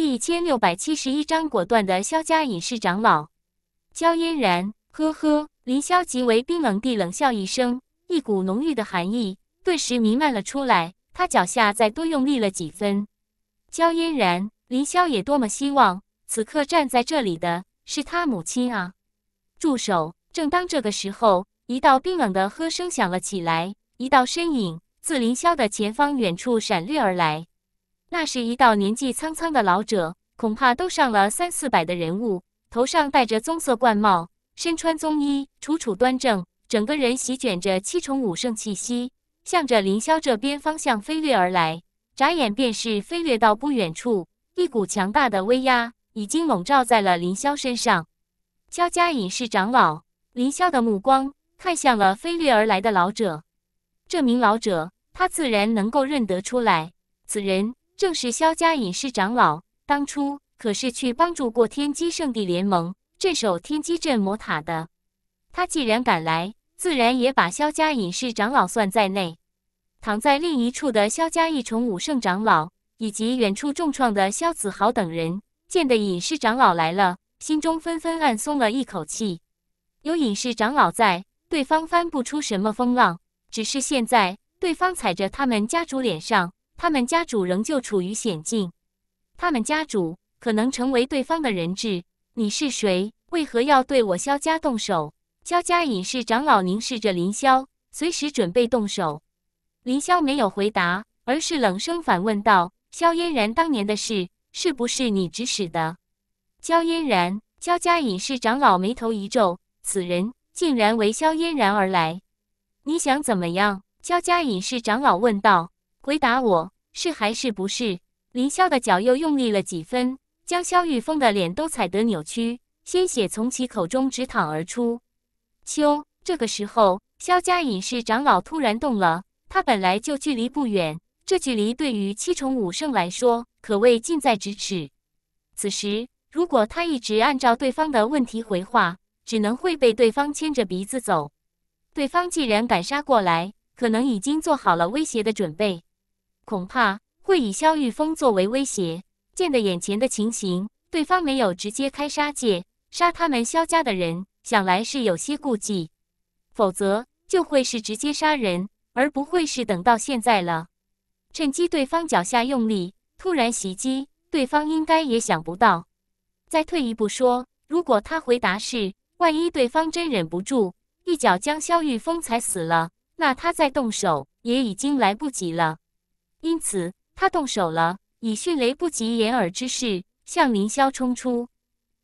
第一千六百七十一章果断的萧家隐世长老，焦嫣然。呵呵，林萧极为冰冷地冷笑一声，一股浓郁的寒意顿时弥漫了出来。他脚下再多用力了几分。焦嫣然，林萧也多么希望此刻站在这里的是他母亲啊！住手！正当这个时候，一道冰冷的喝声响了起来，一道身影自林萧的前方远处闪掠而来。那是一道年纪苍苍的老者，恐怕都上了三四百的人物，头上戴着棕色冠帽，身穿棕衣，楚楚端正，整个人席卷着七重武圣气息，向着凌霄这边方向飞掠而来。眨眼便是飞掠到不远处，一股强大的威压已经笼罩在了凌霄身上。萧家隐士长老，凌霄的目光看向了飞掠而来的老者。这名老者，他自然能够认得出来，此人。正是萧家隐士长老，当初可是去帮助过天机圣地联盟镇守天机镇魔塔的。他既然敢来，自然也把萧家隐士长老算在内。躺在另一处的萧家一重武圣长老，以及远处重创的萧子豪等人，见得隐士长老来了，心中纷纷暗松了一口气。有隐士长老在，对方翻不出什么风浪。只是现在，对方踩着他们家主脸上。他们家主仍旧处于险境，他们家主可能成为对方的人质。你是谁？为何要对我萧家动手？萧家隐士长老凝视着林萧，随时准备动手。林萧没有回答，而是冷声反问道：“萧嫣然当年的事，是不是你指使的？”萧嫣然，萧家隐士长老眉头一皱，此人竟然为萧嫣然而来。你想怎么样？萧家隐士长老问道。回答我是还是不是？林霄的脚又用力了几分，将萧玉峰的脸都踩得扭曲，鲜血从其口中直淌而出。秋这个时候，萧家隐士长老突然动了。他本来就距离不远，这距离对于七重武圣来说，可谓近在咫尺。此时如果他一直按照对方的问题回话，只能会被对方牵着鼻子走。对方既然敢杀过来，可能已经做好了威胁的准备。恐怕会以萧玉峰作为威胁。见得眼前的情形，对方没有直接开杀戒，杀他们萧家的人，想来是有些顾忌，否则就会是直接杀人，而不会是等到现在了。趁机，对方脚下用力，突然袭击，对方应该也想不到。再退一步说，如果他回答是，万一对方真忍不住，一脚将萧玉峰踩死了，那他再动手也已经来不及了。因此，他动手了，以迅雷不及掩耳之势向凌霄冲出。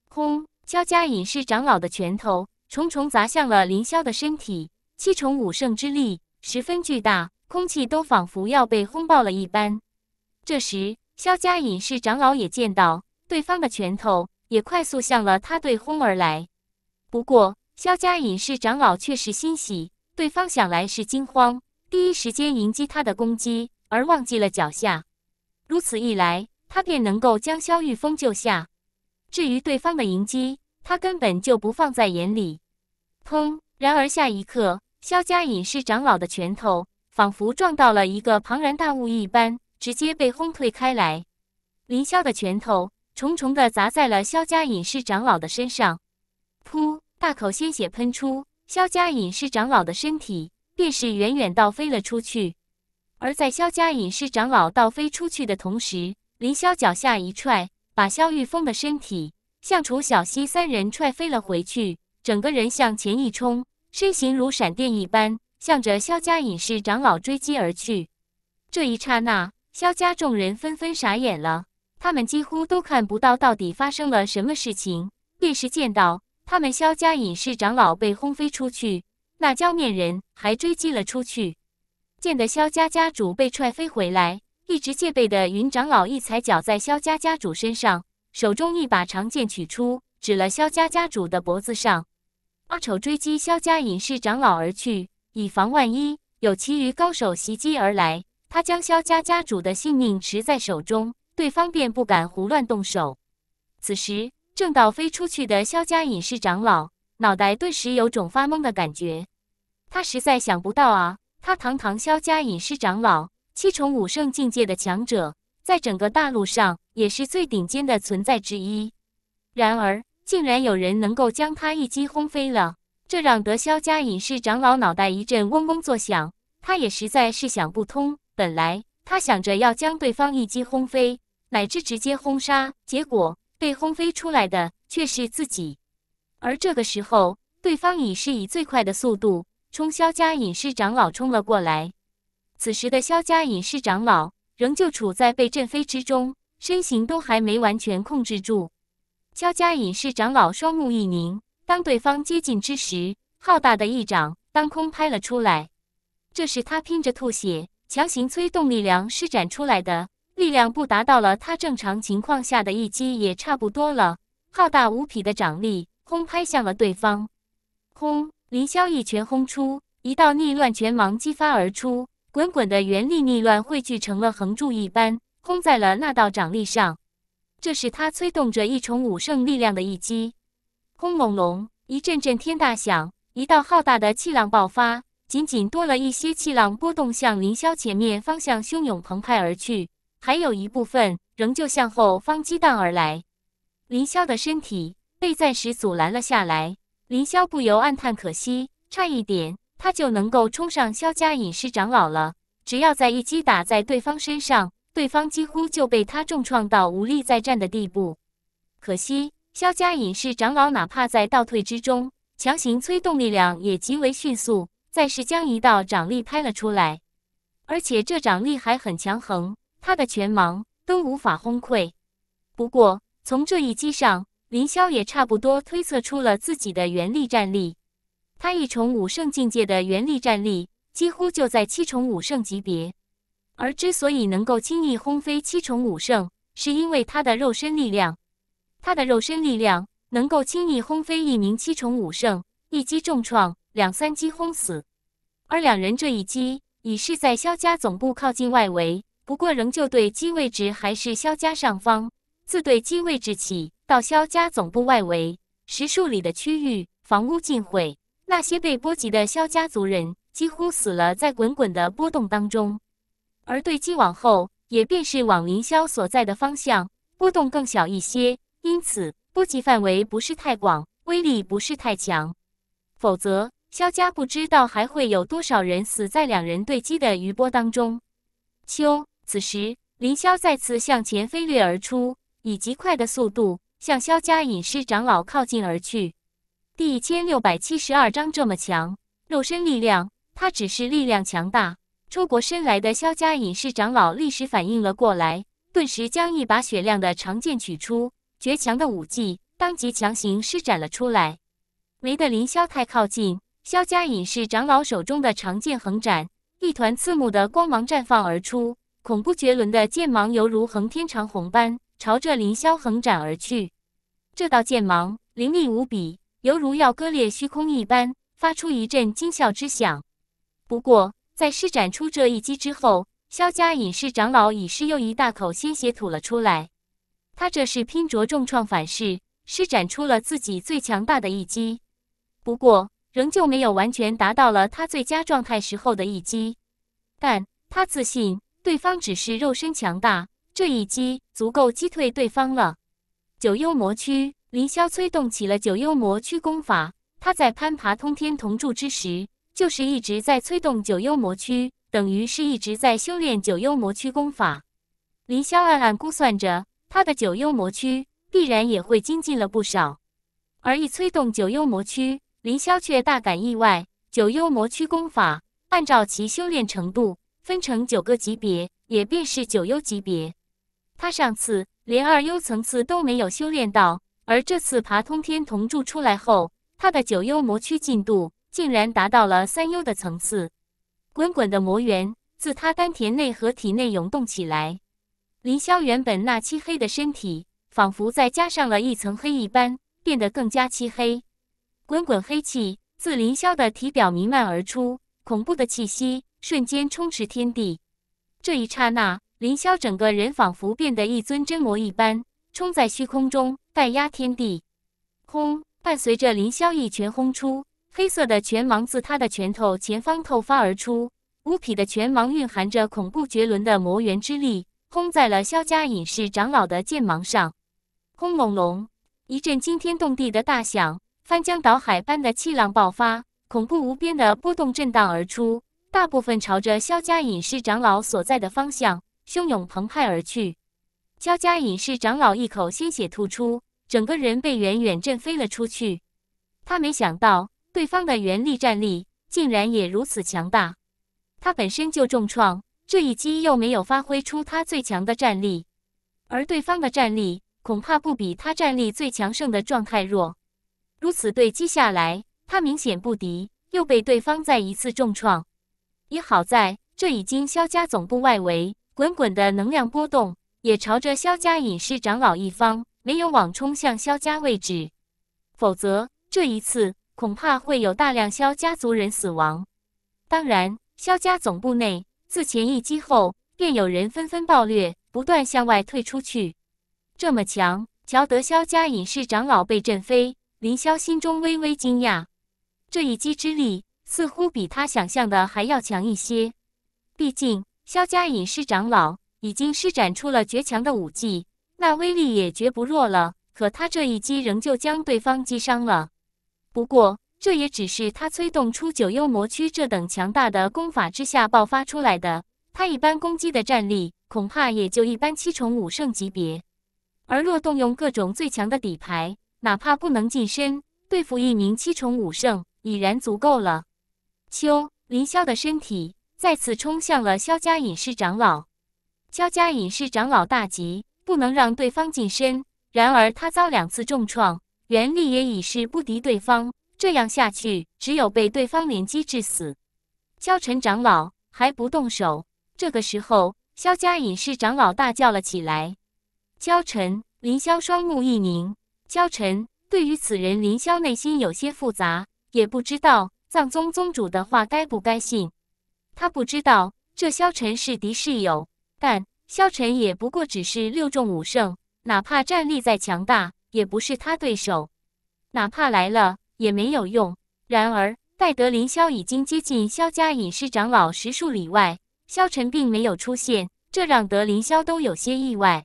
轰！萧家隐士长老的拳头重重砸向了凌霄的身体，七重武圣之力十分巨大，空气都仿佛要被轰爆了一般。这时，萧家隐士长老也见到对方的拳头，也快速向了他对轰而来。不过，萧家隐士长老却是欣喜，对方想来是惊慌，第一时间迎击他的攻击。而忘记了脚下，如此一来，他便能够将萧玉峰救下。至于对方的迎击，他根本就不放在眼里。砰！然而下一刻，萧家隐士长老的拳头仿佛撞到了一个庞然大物一般，直接被轰退开来。林萧的拳头重重的砸在了萧家隐士长老的身上，噗！大口鲜血喷出，萧家隐士长老的身体便是远远倒飞了出去。而在萧家隐士长老倒飞出去的同时，林萧脚下一踹，把萧玉峰的身体向楚小溪三人踹飞了回去，整个人向前一冲，身形如闪电一般，向着萧家隐士长老追击而去。这一刹那，萧家众人纷纷傻眼了，他们几乎都看不到到底发生了什么事情，便是见到他们萧家隐士长老被轰飞出去，那焦面人还追击了出去。见的萧家家主被踹飞回来，一直戒备的云长老一踩脚在萧家家主身上，手中一把长剑取出，指了萧家家主的脖子上。阿丑追击萧家隐士长老而去，以防万一有其余高手袭击而来，他将萧家家主的性命持在手中，对方便不敢胡乱动手。此时正道飞出去的萧家隐士长老，脑袋顿时有种发懵的感觉，他实在想不到啊。他堂堂萧家隐世长老，七重武圣境界的强者，在整个大陆上也是最顶尖的存在之一。然而，竟然有人能够将他一击轰飞了，这让得萧家隐世长老脑袋一阵嗡嗡作响。他也实在是想不通，本来他想着要将对方一击轰飞，乃至直接轰杀，结果被轰飞出来的却是自己。而这个时候，对方已是以最快的速度。冲萧家隐士长老冲了过来，此时的萧家隐士长老仍旧处在被震飞之中，身形都还没完全控制住。萧家隐士长老双目一凝，当对方接近之时，浩大的一掌当空拍了出来。这是他拼着吐血，强行催动力量施展出来的，力量不达到了他正常情况下的一击也差不多了。浩大无匹的掌力空拍向了对方，轰！凌霄一拳轰出，一道逆乱拳芒激发而出，滚滚的元力逆乱汇聚成了横柱一般，轰在了那道掌力上。这是他催动着一重武圣力量的一击。轰隆隆，一阵阵天大响，一道浩大的气浪爆发，仅仅多了一些气浪波动向凌霄前面方向汹涌澎湃而去，还有一部分仍旧向后方激荡而来。凌霄的身体被暂时阻拦了下来。林霄不由暗叹，可惜，差一点他就能够冲上萧家隐士长老了。只要再一击打在对方身上，对方几乎就被他重创到无力再战的地步。可惜，萧家隐士长老哪怕在倒退之中，强行催动力量也极为迅速，再是将一道掌力拍了出来，而且这掌力还很强横，他的拳芒都无法轰溃。不过，从这一击上。林霄也差不多推测出了自己的元力战力，他一重武圣境界的元力战力，几乎就在七重武圣级别。而之所以能够轻易轰飞七重武圣，是因为他的肉身力量。他的肉身力量能够轻易轰飞一名七重武圣，一击重创，两三击轰死。而两人这一击，已是在萧家总部靠近外围，不过仍旧对机位置还是萧家上方。自对击位置起，到萧家总部外围十数里的区域，房屋尽毁。那些被波及的萧家族人几乎死了在滚滚的波动当中。而对击往后，也便是往凌霄所在的方向，波动更小一些，因此波及范围不是太广，威力不是太强。否则，萧家不知道还会有多少人死在两人对击的余波当中。秋，此时凌霄再次向前飞掠而出。以极快的速度向萧家隐士长老靠近而去。第一千六百七十二章这么强，肉身力量，他只是力量强大。出国身来的萧家隐士长老立时反应了过来，顿时将一把雪亮的长剑取出，绝强的武技当即强行施展了出来，没的林萧太靠近。萧家隐士长老手中的长剑横斩，一团刺目的光芒绽放而出，恐怖绝伦的剑芒犹如横天长虹般。朝着凌霄横斩而去，这道剑芒凌厉无比，犹如要割裂虚空一般，发出一阵惊啸之响。不过，在施展出这一击之后，萧家隐士长老已是又一大口鲜血吐了出来。他这是拼着重创反噬，施展出了自己最强大的一击，不过仍旧没有完全达到了他最佳状态时候的一击。但他自信，对方只是肉身强大。这一击足够击退对方了。九幽魔区，林霄催动起了九幽魔区功法。他在攀爬通天铜柱之时，就是一直在催动九幽魔区，等于是一直在修炼九幽魔区功法。林霄暗暗估算着，他的九幽魔区必然也会精进了不少。而一催动九幽魔区，林霄却大感意外。九幽魔区功法按照其修炼程度分成九个级别，也便是九幽级别。他上次连二幽层次都没有修炼到，而这次爬通天铜柱出来后，他的九幽魔躯进度竟然达到了三幽的层次。滚滚的魔元自他丹田内和体内涌动起来，凌霄原本那漆黑的身体仿佛再加上了一层黑一般，变得更加漆黑。滚滚黑气自凌霄的体表弥漫而出，恐怖的气息瞬间充斥天地。这一刹那。凌霄整个人仿佛变得一尊真魔一般，冲在虚空中，盖压天地。轰！伴随着凌霄一拳轰出，黑色的拳芒自他的拳头前方透发而出，无匹的拳芒蕴含着恐怖绝伦的魔元之力，轰在了萧家隐士长老的剑芒上。轰隆隆！一阵惊天动地的大响，翻江倒海般的气浪爆发，恐怖无边的波动震荡而出，大部分朝着萧家隐士长老所在的方向。汹涌澎湃而去，萧家隐士长老一口鲜血吐出，整个人被远远震飞了出去。他没想到对方的元力战力竟然也如此强大，他本身就重创，这一击又没有发挥出他最强的战力，而对方的战力恐怕不比他战力最强盛的状态弱。如此对击下来，他明显不敌，又被对方再一次重创。也好在，这已经萧家总部外围。滚滚的能量波动也朝着萧家隐士长老一方没有往冲向萧家位置，否则这一次恐怕会有大量萧家族人死亡。当然，萧家总部内自前一击后，便有人纷纷暴掠，不断向外退出去。这么强，瞧得萧家隐士长老被震飞，林霄心中微微惊讶，这一击之力似乎比他想象的还要强一些。毕竟。萧家隐士长老已经施展出了绝强的武技，那威力也绝不弱了。可他这一击仍旧将对方击伤了。不过，这也只是他催动出九幽魔躯这等强大的功法之下爆发出来的。他一般攻击的战力，恐怕也就一般七重武圣级别。而若动用各种最强的底牌，哪怕不能近身，对付一名七重武圣已然足够了。秋林萧的身体。再次冲向了萧家隐士长老，萧家隐士长老大急，不能让对方近身。然而他遭两次重创，元力也已是不敌对方。这样下去，只有被对方连击致死。萧晨长老还不动手。这个时候，萧家隐士长老大叫了起来：“萧晨！”林萧双目一凝。萧晨对于此人，林萧内心有些复杂，也不知道藏宗宗主的话该不该信。他不知道这萧晨是敌是友，但萧晨也不过只是六重武圣，哪怕战力再强大，也不是他对手。哪怕来了也没有用。然而，待得凌霄已经接近萧家隐士长老十数里外，萧晨并没有出现，这让得凌霄都有些意外。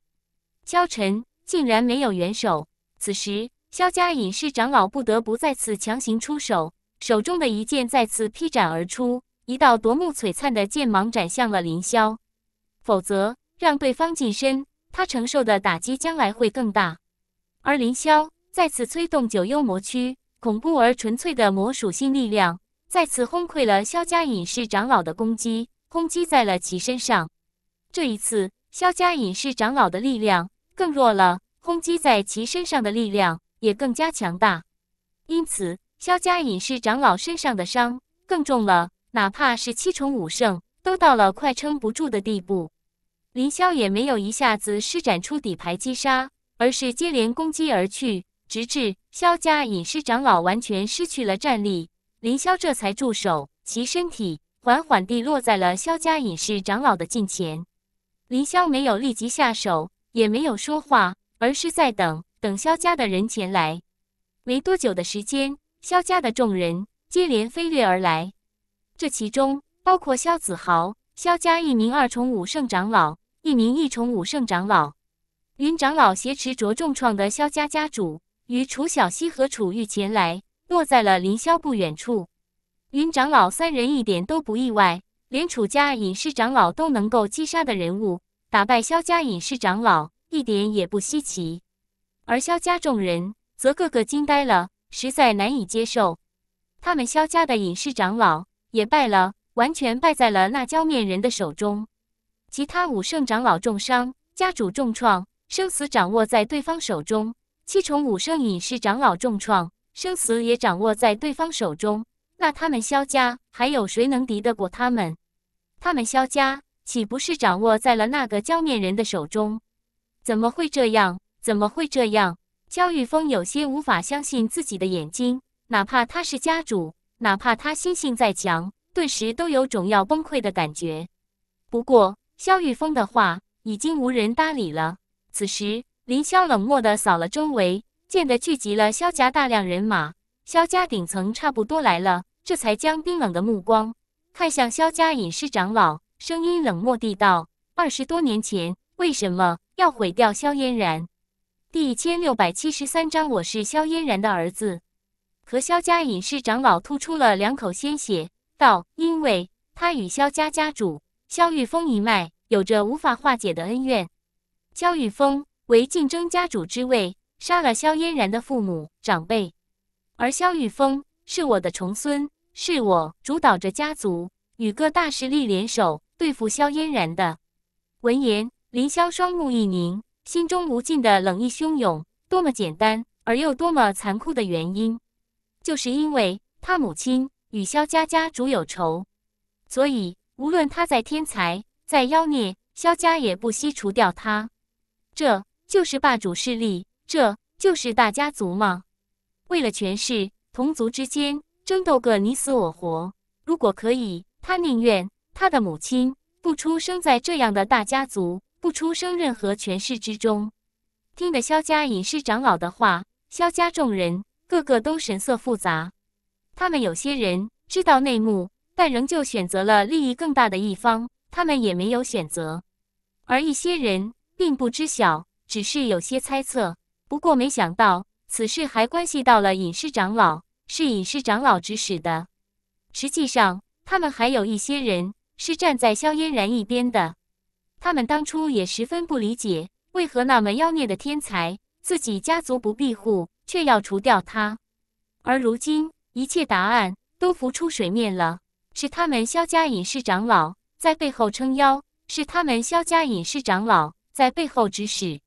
萧晨竟然没有援手。此时，萧家隐士长老不得不再次强行出手，手中的一剑再次劈斩而出。一道夺目璀璨的剑芒斩向了林霄，否则让对方近身，他承受的打击将来会更大。而林霄再次催动九幽魔躯，恐怖而纯粹的魔属性力量再次轰溃了萧家隐士长老的攻击，轰击在了其身上。这一次，萧家隐士长老的力量更弱了，轰击在其身上的力量也更加强大，因此萧家隐士长老身上的伤更重了。哪怕是七重五圣，都到了快撑不住的地步。林霄也没有一下子施展出底牌击杀，而是接连攻击而去，直至萧家隐士长老完全失去了战力，林霄这才住手，其身体缓缓地落在了萧家隐士长老的近前。林霄没有立即下手，也没有说话，而是在等等萧家的人前来。没多久的时间，萧家的众人接连飞掠而来。这其中包括萧子豪，萧家一名二重武圣长老，一名一重武圣长老，云长老挟持着重创的萧家家主与楚小溪和楚玉前来，落在了林萧不远处。云长老三人一点都不意外，连楚家隐士长老都能够击杀的人物，打败萧家隐士长老一点也不稀奇。而萧家众人则个个惊呆了，实在难以接受，他们萧家的隐士长老。也败了，完全败在了那焦面人的手中。其他五圣长老重伤，家主重创，生死掌握在对方手中。七重武圣隐士长老重创，生死也掌握在对方手中。那他们萧家还有谁能敌得过他们？他们萧家岂不是掌握在了那个焦面人的手中？怎么会这样？怎么会这样？焦玉峰有些无法相信自己的眼睛，哪怕他是家主。哪怕他心性再强，顿时都有种要崩溃的感觉。不过，萧玉峰的话已经无人搭理了。此时，林萧冷漠地扫了周围，见得聚集了萧家大量人马，萧家顶层差不多来了，这才将冰冷的目光看向萧家隐士长老，声音冷漠地道：“二十多年前，为什么要毁掉萧嫣然？”第一千六百七十三章，我是萧嫣然的儿子。和萧家隐士长老吐出了两口鲜血，道：“因为他与萧家家主萧玉峰一脉有着无法化解的恩怨。萧玉峰为竞争家主之位，杀了萧嫣然的父母长辈。而萧玉峰是我的重孙，是我主导着家族与各大势力联手对付萧嫣然的。”闻言，林萧双目一凝，心中无尽的冷意汹涌。多么简单而又多么残酷的原因！就是因为他母亲与萧家家主有仇，所以无论他在天才再妖孽，萧家也不惜除掉他。这就是霸主势力，这就是大家族吗？为了权势，同族之间争斗个你死我活。如果可以，他宁愿他的母亲不出生在这样的大家族，不出生任何权势之中。听得萧家隐士长老的话，萧家众人。个个都神色复杂，他们有些人知道内幕，但仍旧选择了利益更大的一方，他们也没有选择；而一些人并不知晓，只是有些猜测。不过没想到，此事还关系到了隐士长老，是隐士长老指使的。实际上，他们还有一些人是站在萧嫣然一边的，他们当初也十分不理解，为何那么妖孽的天才，自己家族不庇护。却要除掉他，而如今一切答案都浮出水面了。是他们萧家隐士长老在背后撑腰，是他们萧家隐士长老在背后指使。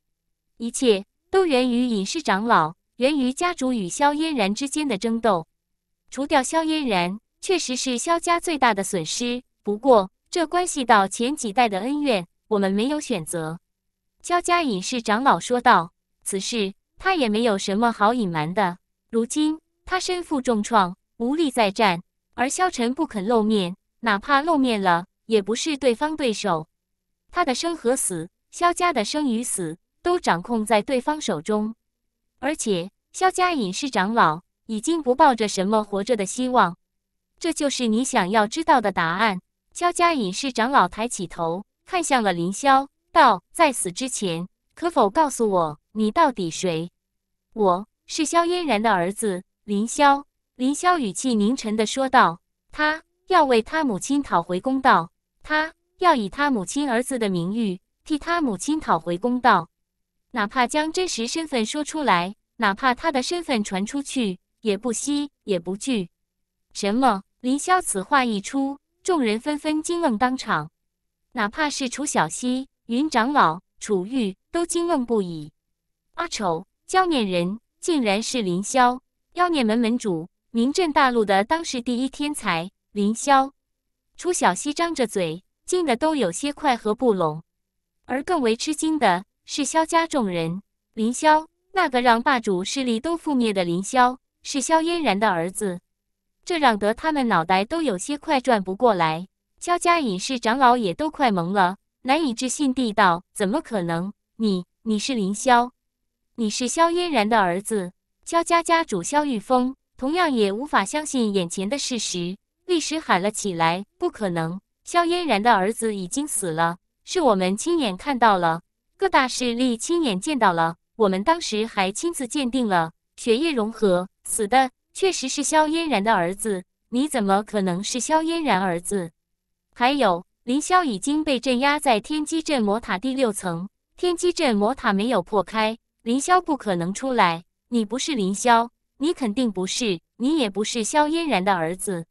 一切都源于隐士长老，源于家主与萧嫣然之间的争斗。除掉萧嫣然，确实是萧家最大的损失。不过，这关系到前几代的恩怨，我们没有选择。萧家隐士长老说道：“此事。”他也没有什么好隐瞒的。如今他身负重创，无力再战，而萧晨不肯露面，哪怕露面了，也不是对方对手。他的生和死，萧家的生与死，都掌控在对方手中。而且，萧家隐士长老已经不抱着什么活着的希望。这就是你想要知道的答案。萧家隐士长老抬起头，看向了林萧，道：“在死之前，可否告诉我，你到底谁？”我是萧嫣然的儿子林萧。林萧语气凝沉地说道：“他要为他母亲讨回公道，他要以他母亲儿子的名誉替他母亲讨回公道，哪怕将真实身份说出来，哪怕他的身份传出去，也不惜也不惧。”什么？林萧此话一出，众人纷纷惊愣当场，哪怕是楚小溪、云长老、楚玉都惊愣不已。阿丑。妖孽人竟然是林霄，妖孽门门主，名震大陆的当时第一天才林霄。楚小溪张着嘴，惊得都有些快合不拢。而更为吃惊的是萧家众人，林霄，那个让霸主势力都覆灭的林霄，是萧嫣然的儿子，这让得他们脑袋都有些快转不过来。萧家隐士长老也都快懵了，难以置信地道：“怎么可能？你你是林霄？”你是萧嫣然的儿子，萧家家主萧玉峰同样也无法相信眼前的事实，立时喊了起来：“不可能！萧嫣然的儿子已经死了，是我们亲眼看到了，各大势力亲眼见到了，我们当时还亲自鉴定了血液融合，死的确实是萧嫣然的儿子。你怎么可能是萧嫣然儿子？还有，林萧已经被镇压在天机镇魔塔第六层，天机镇魔塔没有破开。”林萧不可能出来！你不是林萧，你肯定不是，你也不是萧嫣然的儿子。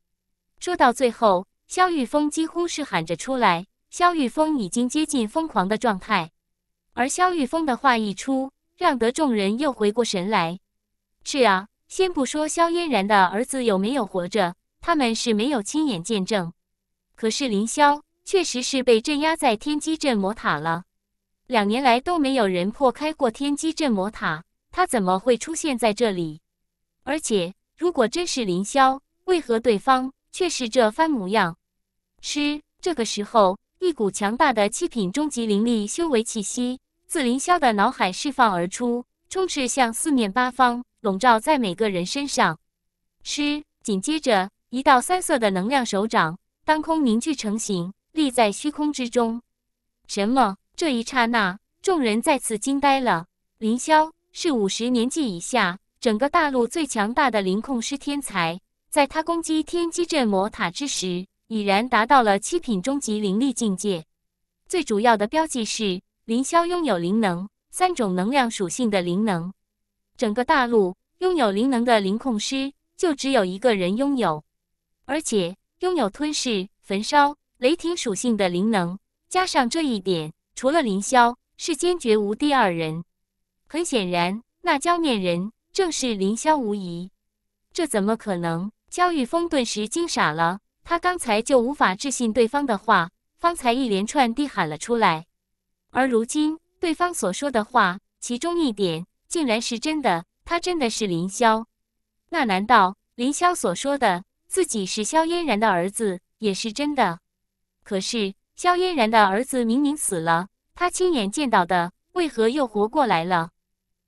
说到最后，萧玉峰几乎是喊着出来。萧玉峰已经接近疯狂的状态，而萧玉峰的话一出，让得众人又回过神来。是啊，先不说萧嫣然的儿子有没有活着，他们是没有亲眼见证。可是林萧确实是被镇压在天机镇魔塔了。两年来都没有人破开过天机镇魔塔，他怎么会出现在这里？而且，如果真是林霄，为何对方却是这番模样？吃！这个时候，一股强大的七品终极灵力修为气息自林霄的脑海释放而出，充斥向四面八方，笼罩在每个人身上。吃！紧接着，一道三色的能量手掌当空凝聚成型，立在虚空之中。什么？这一刹那，众人再次惊呆了。林萧是五十年纪以下整个大陆最强大的灵控师天才，在他攻击天机镇魔塔之时，已然达到了七品终极灵力境界。最主要的标记是，林萧拥有灵能三种能量属性的灵能。整个大陆拥有灵能的灵控师就只有一个人拥有，而且拥有吞噬、焚烧、雷霆属性的灵能，加上这一点。除了林霄，是坚决无第二人。很显然，那焦面人正是林霄无疑。这怎么可能？焦玉峰顿时惊傻了。他刚才就无法置信对方的话，方才一连串地喊了出来。而如今，对方所说的话，其中一点竟然是真的。他真的是林霄。那难道林霄所说的自己是萧嫣然的儿子，也是真的？可是。萧嫣然的儿子明明死了，他亲眼见到的，为何又活过来了？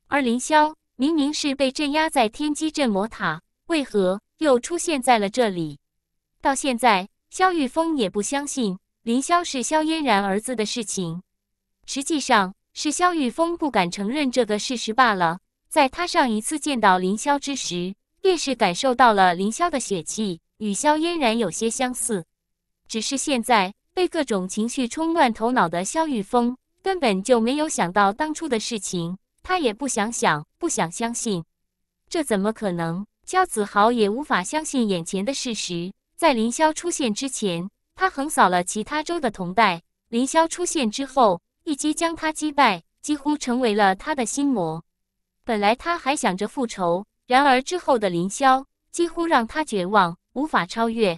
而凌霄明明是被镇压在天机镇魔塔，为何又出现在了这里？到现在，萧玉峰也不相信凌霄是萧嫣然儿子的事情，实际上是萧玉峰不敢承认这个事实罢了。在他上一次见到凌霄之时，便是感受到了凌霄的血气与萧嫣然有些相似，只是现在。被各种情绪冲乱头脑的肖玉峰根本就没有想到当初的事情，他也不想想，不想相信，这怎么可能？焦子豪也无法相信眼前的事实。在凌霄出现之前，他横扫了其他州的同代；凌霄出现之后，一击将他击败，几乎成为了他的心魔。本来他还想着复仇，然而之后的凌霄几乎让他绝望，无法超越。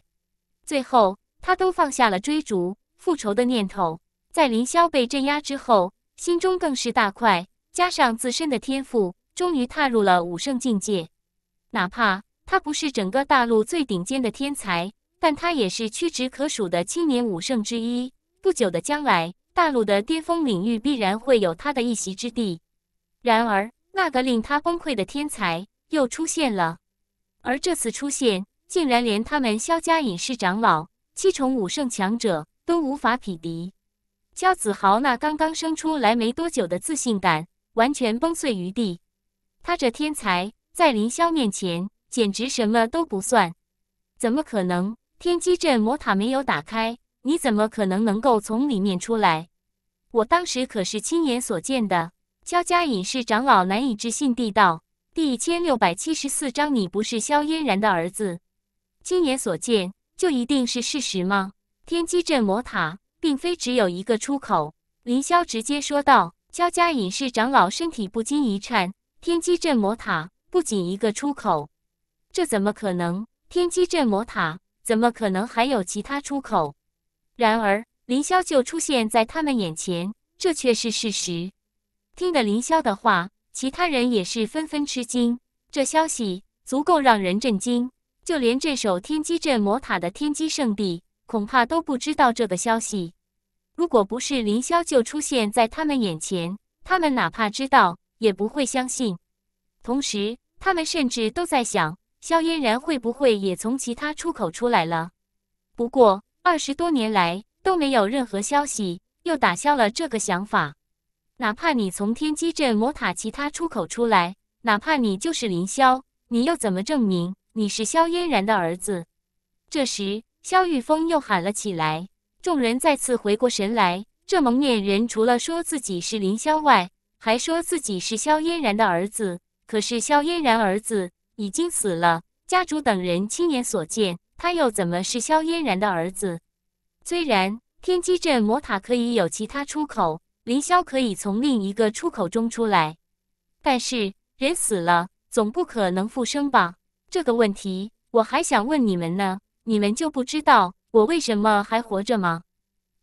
最后。他都放下了追逐复仇的念头，在林霄被镇压之后，心中更是大快。加上自身的天赋，终于踏入了武圣境界。哪怕他不是整个大陆最顶尖的天才，但他也是屈指可数的青年武圣之一。不久的将来，大陆的巅峰领域必然会有他的一席之地。然而，那个令他崩溃的天才又出现了，而这次出现，竟然连他们萧家隐士长老。七重武圣强者都无法匹敌，焦子豪那刚刚生出来没多久的自信感完全崩碎于地。他这天才在凌霄面前简直什么都不算，怎么可能？天机镇魔塔没有打开，你怎么可能能够从里面出来？我当时可是亲眼所见的。焦家隐士长老难以置信地道：“第一千六百七十四章，你不是萧嫣然的儿子，亲眼所见。”就一定是事实吗？天机镇魔塔并非只有一个出口。林霄直接说道。萧家隐士长老身体不禁一颤。天机镇魔塔不仅一个出口，这怎么可能？天机镇魔塔怎么可能还有其他出口？然而，林霄就出现在他们眼前，这却是事实。听得林霄的话，其他人也是纷纷吃惊。这消息足够让人震惊。就连这守天机镇魔塔的天机圣地，恐怕都不知道这个消息。如果不是林萧就出现在他们眼前，他们哪怕知道也不会相信。同时，他们甚至都在想，萧嫣然会不会也从其他出口出来了？不过二十多年来都没有任何消息，又打消了这个想法。哪怕你从天机镇魔塔其他出口出来，哪怕你就是林萧，你又怎么证明？你是萧嫣然的儿子。这时，萧玉峰又喊了起来，众人再次回过神来。这蒙面人除了说自己是凌霄外，还说自己是萧嫣然的儿子。可是，萧嫣然儿子已经死了，家主等人亲眼所见，他又怎么是萧嫣然的儿子？虽然天机镇魔塔可以有其他出口，凌霄可以从另一个出口中出来，但是人死了，总不可能复生吧？这个问题我还想问你们呢，你们就不知道我为什么还活着吗？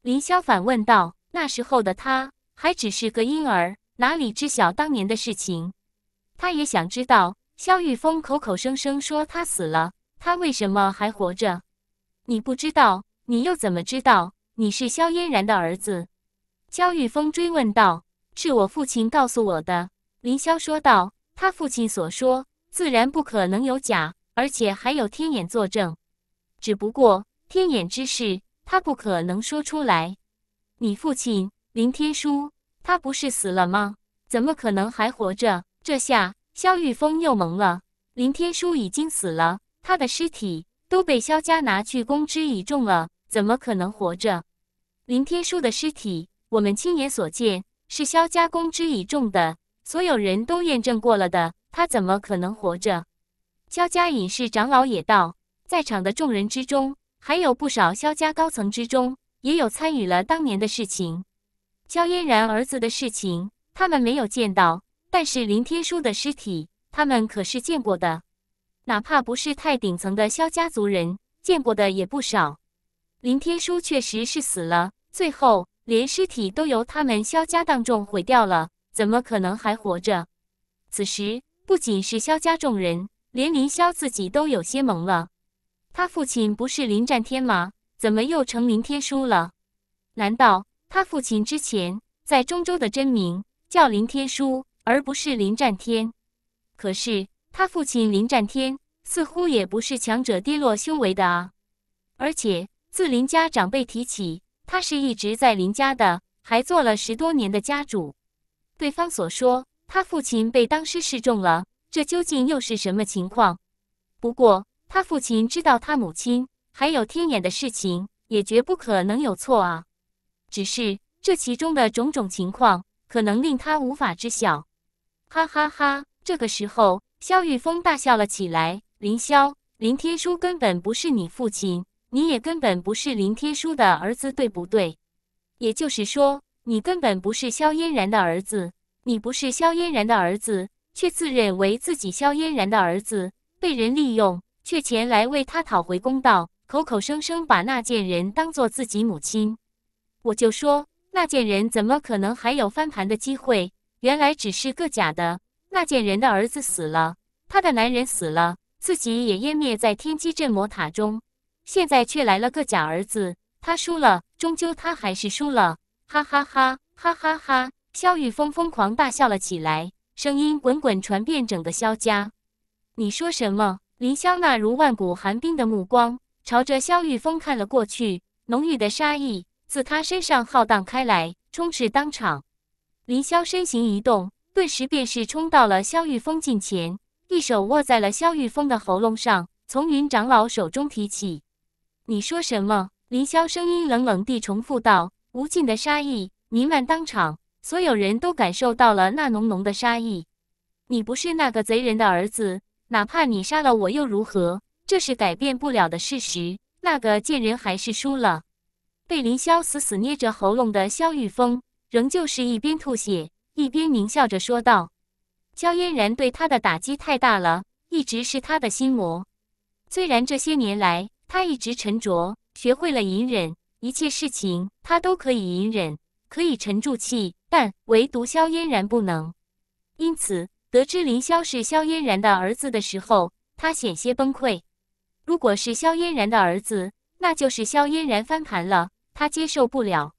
林萧反问道。那时候的他还只是个婴儿，哪里知晓当年的事情？他也想知道，萧玉峰口口声声说他死了，他为什么还活着？你不知道，你又怎么知道？你是萧嫣然的儿子？萧玉峰追问道。是我父亲告诉我的，林萧说道。他父亲所说。自然不可能有假，而且还有天眼作证。只不过天眼之事，他不可能说出来。你父亲林天书，他不是死了吗？怎么可能还活着？这下萧玉峰又蒙了。林天书已经死了，他的尸体都被萧家拿去公之于众了，怎么可能活着？林天书的尸体，我们亲眼所见，是萧家公之于众的，所有人都验证过了的。他怎么可能活着？萧家隐士长老也道，在场的众人之中，还有不少萧家高层之中，也有参与了当年的事情。萧嫣然儿子的事情，他们没有见到，但是林天书的尸体，他们可是见过的。哪怕不是太顶层的萧家族人，见过的也不少。林天书确实是死了，最后连尸体都由他们萧家当众毁掉了，怎么可能还活着？此时。不仅是萧家众人，连林萧自己都有些懵了。他父亲不是林战天吗？怎么又成林天书了？难道他父亲之前在中州的真名叫林天书，而不是林战天？可是他父亲林战天似乎也不是强者跌落修为的啊。而且自林家长辈提起，他是一直在林家的，还做了十多年的家主。对方所说。他父亲被当师示众了，这究竟又是什么情况？不过他父亲知道他母亲还有天眼的事情，也绝不可能有错啊。只是这其中的种种情况，可能令他无法知晓。哈哈哈！这个时候，萧玉峰大笑了起来。林萧，林天书根本不是你父亲，你也根本不是林天书的儿子，对不对？也就是说，你根本不是萧嫣然的儿子。你不是萧嫣然的儿子，却自认为自己萧嫣然的儿子，被人利用，却前来为他讨回公道，口口声声把那贱人当做自己母亲。我就说那贱人怎么可能还有翻盘的机会？原来只是个假的。那贱人的儿子死了，他的男人死了，自己也湮灭在天机镇魔塔中，现在却来了个假儿子。他输了，终究他还是输了。哈哈哈，哈哈哈。萧玉峰疯狂大笑了起来，声音滚滚传遍整个萧家。你说什么？林萧那如万古寒冰的目光朝着萧玉峰看了过去，浓郁的杀意自他身上浩荡开来，充斥当场。林萧身形一动，顿时便是冲到了萧玉峰近前，一手握在了萧玉峰的喉咙上，从云长老手中提起。你说什么？林萧声音冷冷地重复道，无尽的杀意弥漫当场。所有人都感受到了那浓浓的杀意。你不是那个贼人的儿子，哪怕你杀了我又如何？这是改变不了的事实。那个贱人还是输了。被林萧死死捏着喉咙的萧玉峰，仍旧是一边吐血一边狞笑着说道：“萧嫣然对他的打击太大了，一直是他的心魔。虽然这些年来他一直沉着，学会了隐忍，一切事情他都可以隐忍，可以沉住气。”但唯独萧嫣然不能。因此，得知林萧是萧嫣然的儿子的时候，他险些崩溃。如果是萧嫣然的儿子，那就是萧嫣然翻盘了，他接受不了。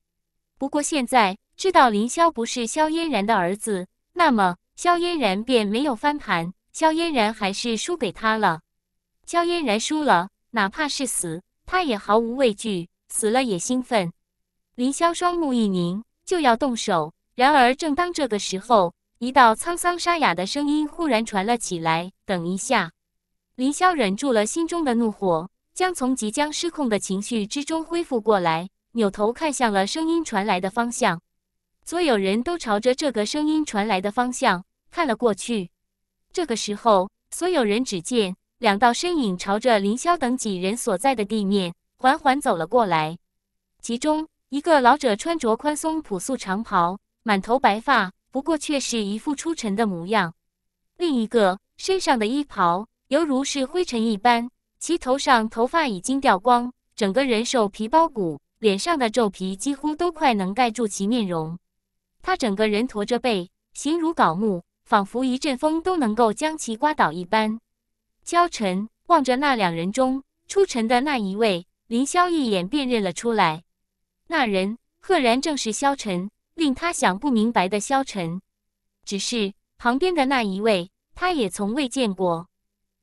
不过现在知道林萧不是萧嫣然的儿子，那么萧嫣然便没有翻盘，萧嫣然还是输给他了。萧嫣然输了，哪怕是死，他也毫无畏惧，死了也兴奋。林萧双目一凝，就要动手。然而，正当这个时候，一道沧桑沙哑的声音忽然传了起来。“等一下！”林霄忍住了心中的怒火，将从即将失控的情绪之中恢复过来，扭头看向了声音传来的方向。所有人都朝着这个声音传来的方向看了过去。这个时候，所有人只见两道身影朝着林霄等几人所在的地面缓缓走了过来。其中一个老者穿着宽松朴素长袍。满头白发，不过却是一副出尘的模样。另一个身上的衣袍犹如是灰尘一般，其头上头发已经掉光，整个人瘦皮包骨，脸上的皱皮几乎都快能盖住其面容。他整个人驼着背，形如槁木，仿佛一阵风都能够将其刮倒一般。萧沉望着那两人中出尘的那一位，林霄一眼辨认了出来，那人赫然正是萧沉。令他想不明白的萧晨，只是旁边的那一位，他也从未见过。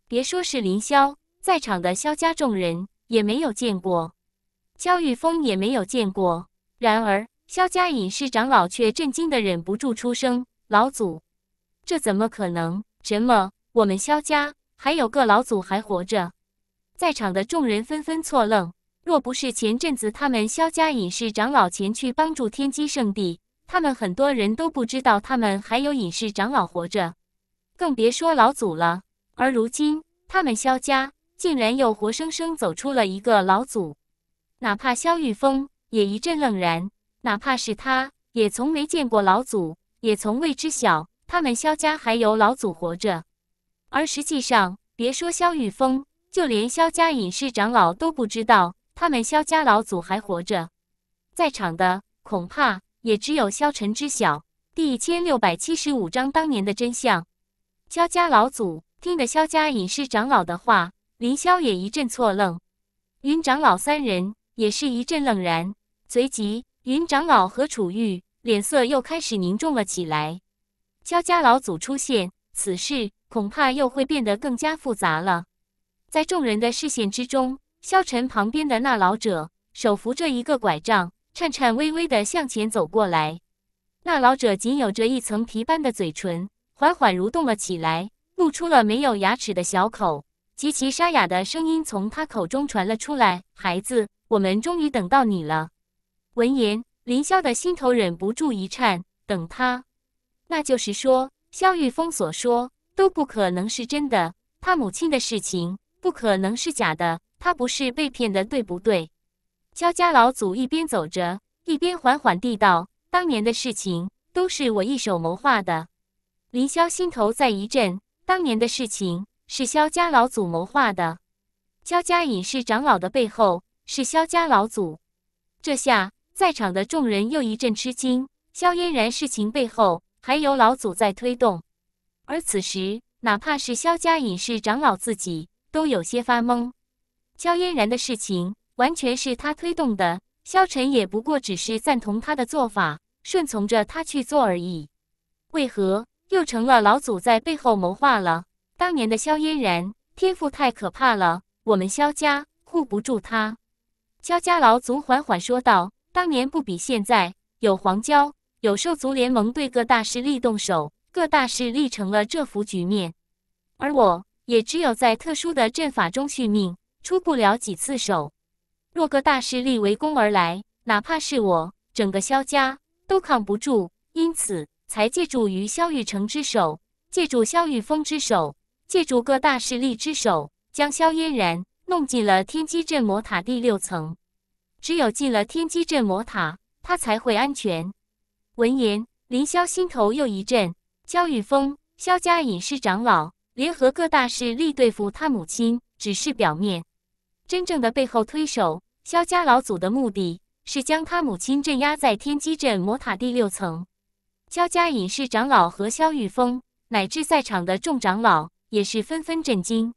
别说是林萧，在场的萧家众人也没有见过，萧玉峰也没有见过。然而，萧家隐士长老却震惊的忍不住出声：“老祖，这怎么可能？什么我们萧家还有个老祖还活着？”在场的众人纷纷错愣。若不是前阵子他们萧家隐士长老前去帮助天机圣地，他们很多人都不知道，他们还有隐世长老活着，更别说老祖了。而如今，他们萧家竟然又活生生走出了一个老祖，哪怕萧玉峰也一阵愣然，哪怕是他也从没见过老祖，也从未知晓他们萧家还有老祖活着。而实际上，别说萧玉峰，就连萧家隐世长老都不知道，他们萧家老祖还活着。在场的恐怕。也只有萧晨知晓第一千六百七十五章当年的真相。萧家老祖听得萧家隐士长老的话，林萧也一阵错愣，云长老三人也是一阵愣然，随即云长老和楚玉脸色又开始凝重了起来。萧家老祖出现，此事恐怕又会变得更加复杂了。在众人的视线之中，萧晨旁边的那老者手扶着一个拐杖。颤颤巍巍的向前走过来，那老者仅有着一层皮般的嘴唇，缓缓蠕动了起来，露出了没有牙齿的小口。极其沙哑的声音从他口中传了出来：“孩子，我们终于等到你了。”闻言，林萧的心头忍不住一颤。等他，那就是说，萧玉峰所说都不可能是真的。他母亲的事情不可能是假的，他不是被骗的，对不对？萧家老祖一边走着，一边缓缓地道：“当年的事情都是我一手谋划的。”林萧心头在一阵，当年的事情是萧家老祖谋划的。萧家隐士长老的背后是萧家老祖。这下在场的众人又一阵吃惊：萧嫣然事情背后还有老祖在推动。而此时，哪怕是萧家隐士长老自己都有些发懵：萧嫣然的事情。完全是他推动的，萧晨也不过只是赞同他的做法，顺从着他去做而已。为何又成了老祖在背后谋划了？当年的萧嫣然天赋太可怕了，我们萧家护不住他。萧家老祖缓缓说道：“当年不比现在，有黄蛟，有兽族联盟对各大势力动手，各大势力成了这幅局面，而我也只有在特殊的阵法中续命，出不了几次手。”若各大势力围攻而来，哪怕是我整个萧家都扛不住，因此才借助于萧玉成之手，借助萧玉峰之手，借助各大势力之手，将萧嫣然弄进了天机镇魔塔第六层。只有进了天机镇魔塔，他才会安全。闻言，林萧心头又一震。萧玉峰，萧家隐世长老，联合各大势力对付他母亲，只是表面。真正的背后推手，萧家老祖的目的是将他母亲镇压在天机镇魔塔第六层。萧家隐士长老和萧玉峰，乃至在场的众长老也是纷纷震惊。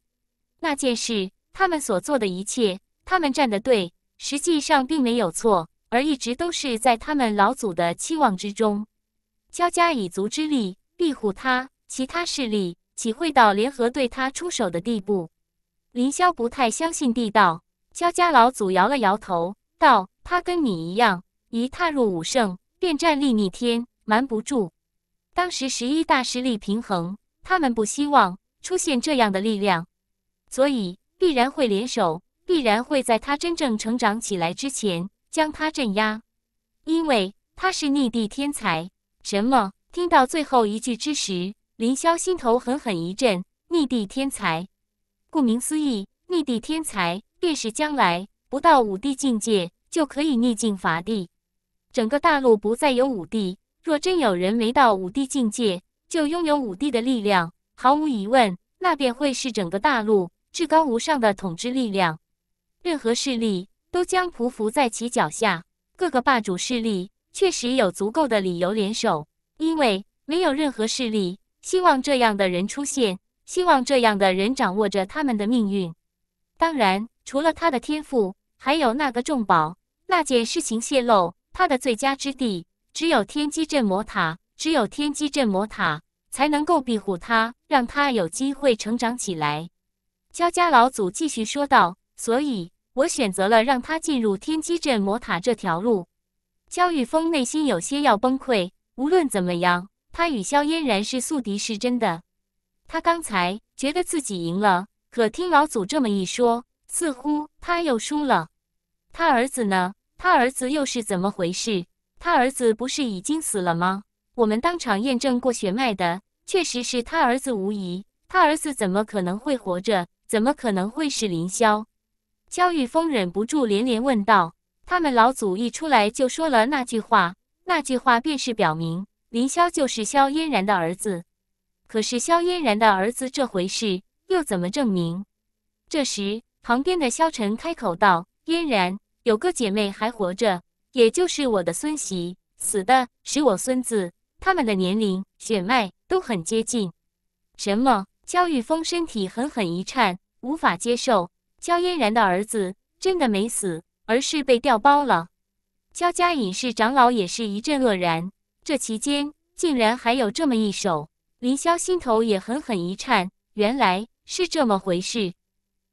那件事，他们所做的一切，他们站的对，实际上并没有错，而一直都是在他们老祖的期望之中。萧家以族之力庇护他，其他势力岂会到联合对他出手的地步？林霄不太相信地道，萧家老祖摇了摇头，道：“他跟你一样，一踏入武圣便战力逆天，瞒不住。当时十一大势力平衡，他们不希望出现这样的力量，所以必然会联手，必然会在他真正成长起来之前将他镇压，因为他是逆地天才。”什么？听到最后一句之时，林霄心头狠狠一震，逆地天才。顾名思义，逆地天才便是将来不到五帝境界就可以逆境伐帝。整个大陆不再有五帝。若真有人没到五帝境界就拥有五帝的力量，毫无疑问，那便会是整个大陆至高无上的统治力量，任何势力都将匍匐在其脚下。各个霸主势力确实有足够的理由联手，因为没有任何势力希望这样的人出现。希望这样的人掌握着他们的命运。当然，除了他的天赋，还有那个重宝。那件事情泄露，他的最佳之地只有天机镇魔塔，只有天机镇魔塔才能够庇护他，让他有机会成长起来。焦家老祖继续说道：“所以我选择了让他进入天机镇魔塔这条路。”焦玉峰内心有些要崩溃。无论怎么样，他与萧嫣然是宿敌，是真的。他刚才觉得自己赢了，可听老祖这么一说，似乎他又输了。他儿子呢？他儿子又是怎么回事？他儿子不是已经死了吗？我们当场验证过血脉的，确实是他儿子无疑。他儿子怎么可能会活着？怎么可能会是林霄？焦玉峰忍不住连连问道。他们老祖一出来就说了那句话，那句话便是表明林霄就是萧嫣然的儿子。可是萧嫣然的儿子这回事又怎么证明？这时，旁边的萧晨开口道：“嫣然有个姐妹还活着，也就是我的孙媳，死的是我孙子。他们的年龄、血脉都很接近。”什么？焦玉峰身体狠狠一颤，无法接受：萧嫣然的儿子真的没死，而是被调包了。焦家隐士长老也是一阵愕然，这期间竟然还有这么一手！林霄心头也狠狠一颤，原来是这么回事，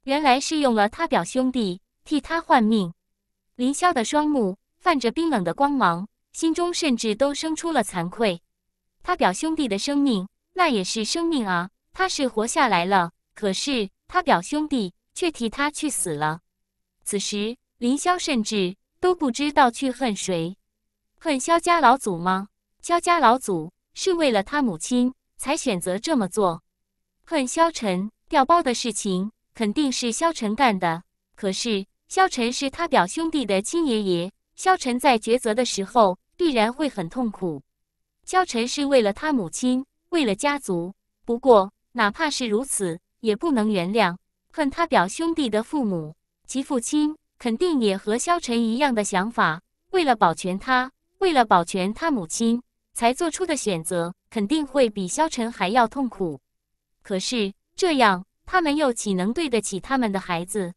原来是用了他表兄弟替他换命。林霄的双目泛着冰冷的光芒，心中甚至都生出了惭愧。他表兄弟的生命，那也是生命啊！他是活下来了，可是他表兄弟却替他去死了。此时，林霄甚至都不知道去恨谁，恨萧家老祖吗？萧家老祖是为了他母亲。才选择这么做，恨萧晨调包的事情肯定是萧晨干的。可是萧晨是他表兄弟的亲爷爷，萧晨在抉择的时候必然会很痛苦。萧晨是为了他母亲，为了家族。不过哪怕是如此，也不能原谅恨他表兄弟的父母。其父亲肯定也和萧晨一样的想法，为了保全他，为了保全他母亲，才做出的选择。肯定会比萧晨还要痛苦，可是这样，他们又岂能对得起他们的孩子？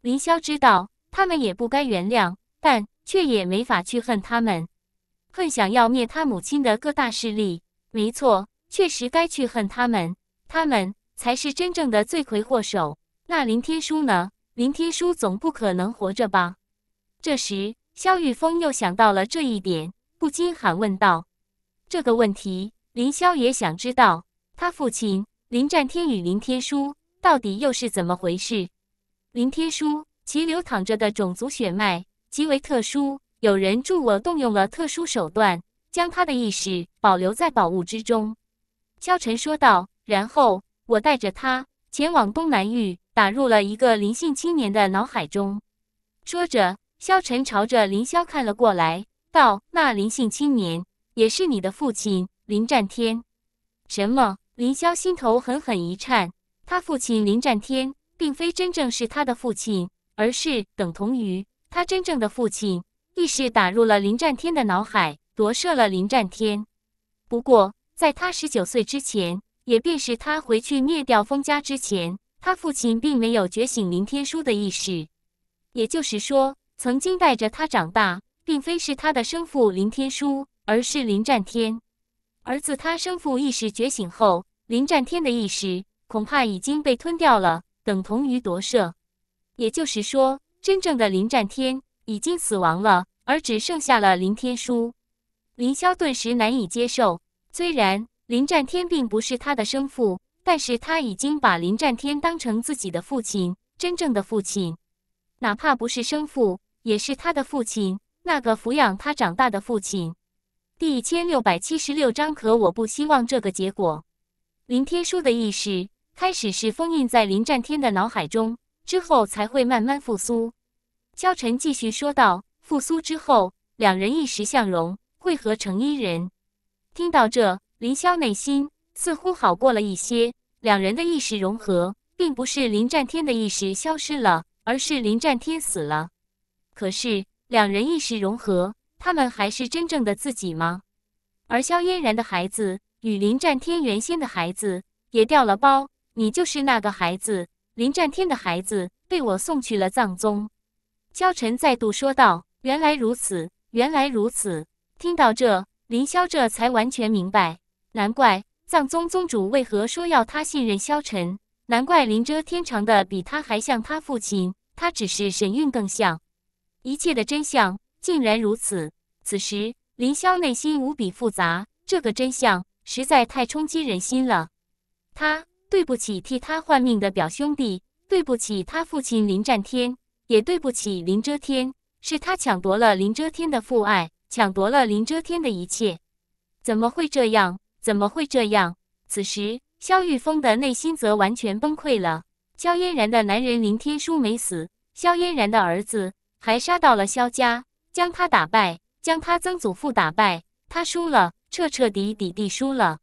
林萧知道他们也不该原谅，但却也没法去恨他们，恨想要灭他母亲的各大势力。没错，确实该去恨他们，他们才是真正的罪魁祸首。那林天书呢？林天书总不可能活着吧？这时，萧玉峰又想到了这一点，不禁喊问道：“这个问题。”林萧也想知道，他父亲林战天与林天书到底又是怎么回事。林天书其流淌着的种族血脉极为特殊，有人助我动用了特殊手段，将他的意识保留在宝物之中。萧晨说道。然后我带着他前往东南域，打入了一个林姓青年的脑海中。说着，萧晨朝着林萧看了过来，道：“那林姓青年也是你的父亲。”林战天，什么？林萧心头狠狠一颤。他父亲林战天，并非真正是他的父亲，而是等同于他真正的父亲。意识打入了林战天的脑海，夺舍了林战天。不过，在他十九岁之前，也便是他回去灭掉封家之前，他父亲并没有觉醒林天书的意识。也就是说，曾经带着他长大，并非是他的生父林天书，而是林战天。而自他生父意识觉醒后，林战天的意识恐怕已经被吞掉了，等同于夺舍。也就是说，真正的林战天已经死亡了，而只剩下了林天书。林萧顿时难以接受。虽然林战天并不是他的生父，但是他已经把林战天当成自己的父亲，真正的父亲，哪怕不是生父，也是他的父亲，那个抚养他长大的父亲。第一千六百七十六章，可我不希望这个结果。林天书的意识开始是封印在林战天的脑海中，之后才会慢慢复苏。萧晨继续说道：“复苏之后，两人一时相融，汇合成一人。”听到这，林萧内心似乎好过了一些。两人的意识融合，并不是林战天的意识消失了，而是林战天死了。可是，两人意识融合。他们还是真正的自己吗？而萧嫣然的孩子与林战天原先的孩子也掉了包。你就是那个孩子，林战天的孩子被我送去了藏宗。萧晨再度说道：“原来如此，原来如此。”听到这，林萧这才完全明白，难怪藏宗宗主为何说要他信任萧晨，难怪林遮天长得比他还像他父亲，他只是神韵更像。一切的真相。竟然如此！此时林萧内心无比复杂，这个真相实在太冲击人心了。他对不起替他换命的表兄弟，对不起他父亲林占天，也对不起林遮天，是他抢夺了林遮天的父爱，抢夺了林遮天的一切。怎么会这样？怎么会这样？此时萧玉峰的内心则完全崩溃了。萧嫣然的男人林天书没死，萧嫣然的儿子还杀到了萧家。将他打败，将他曾祖父打败，他输了，彻彻底底地输了。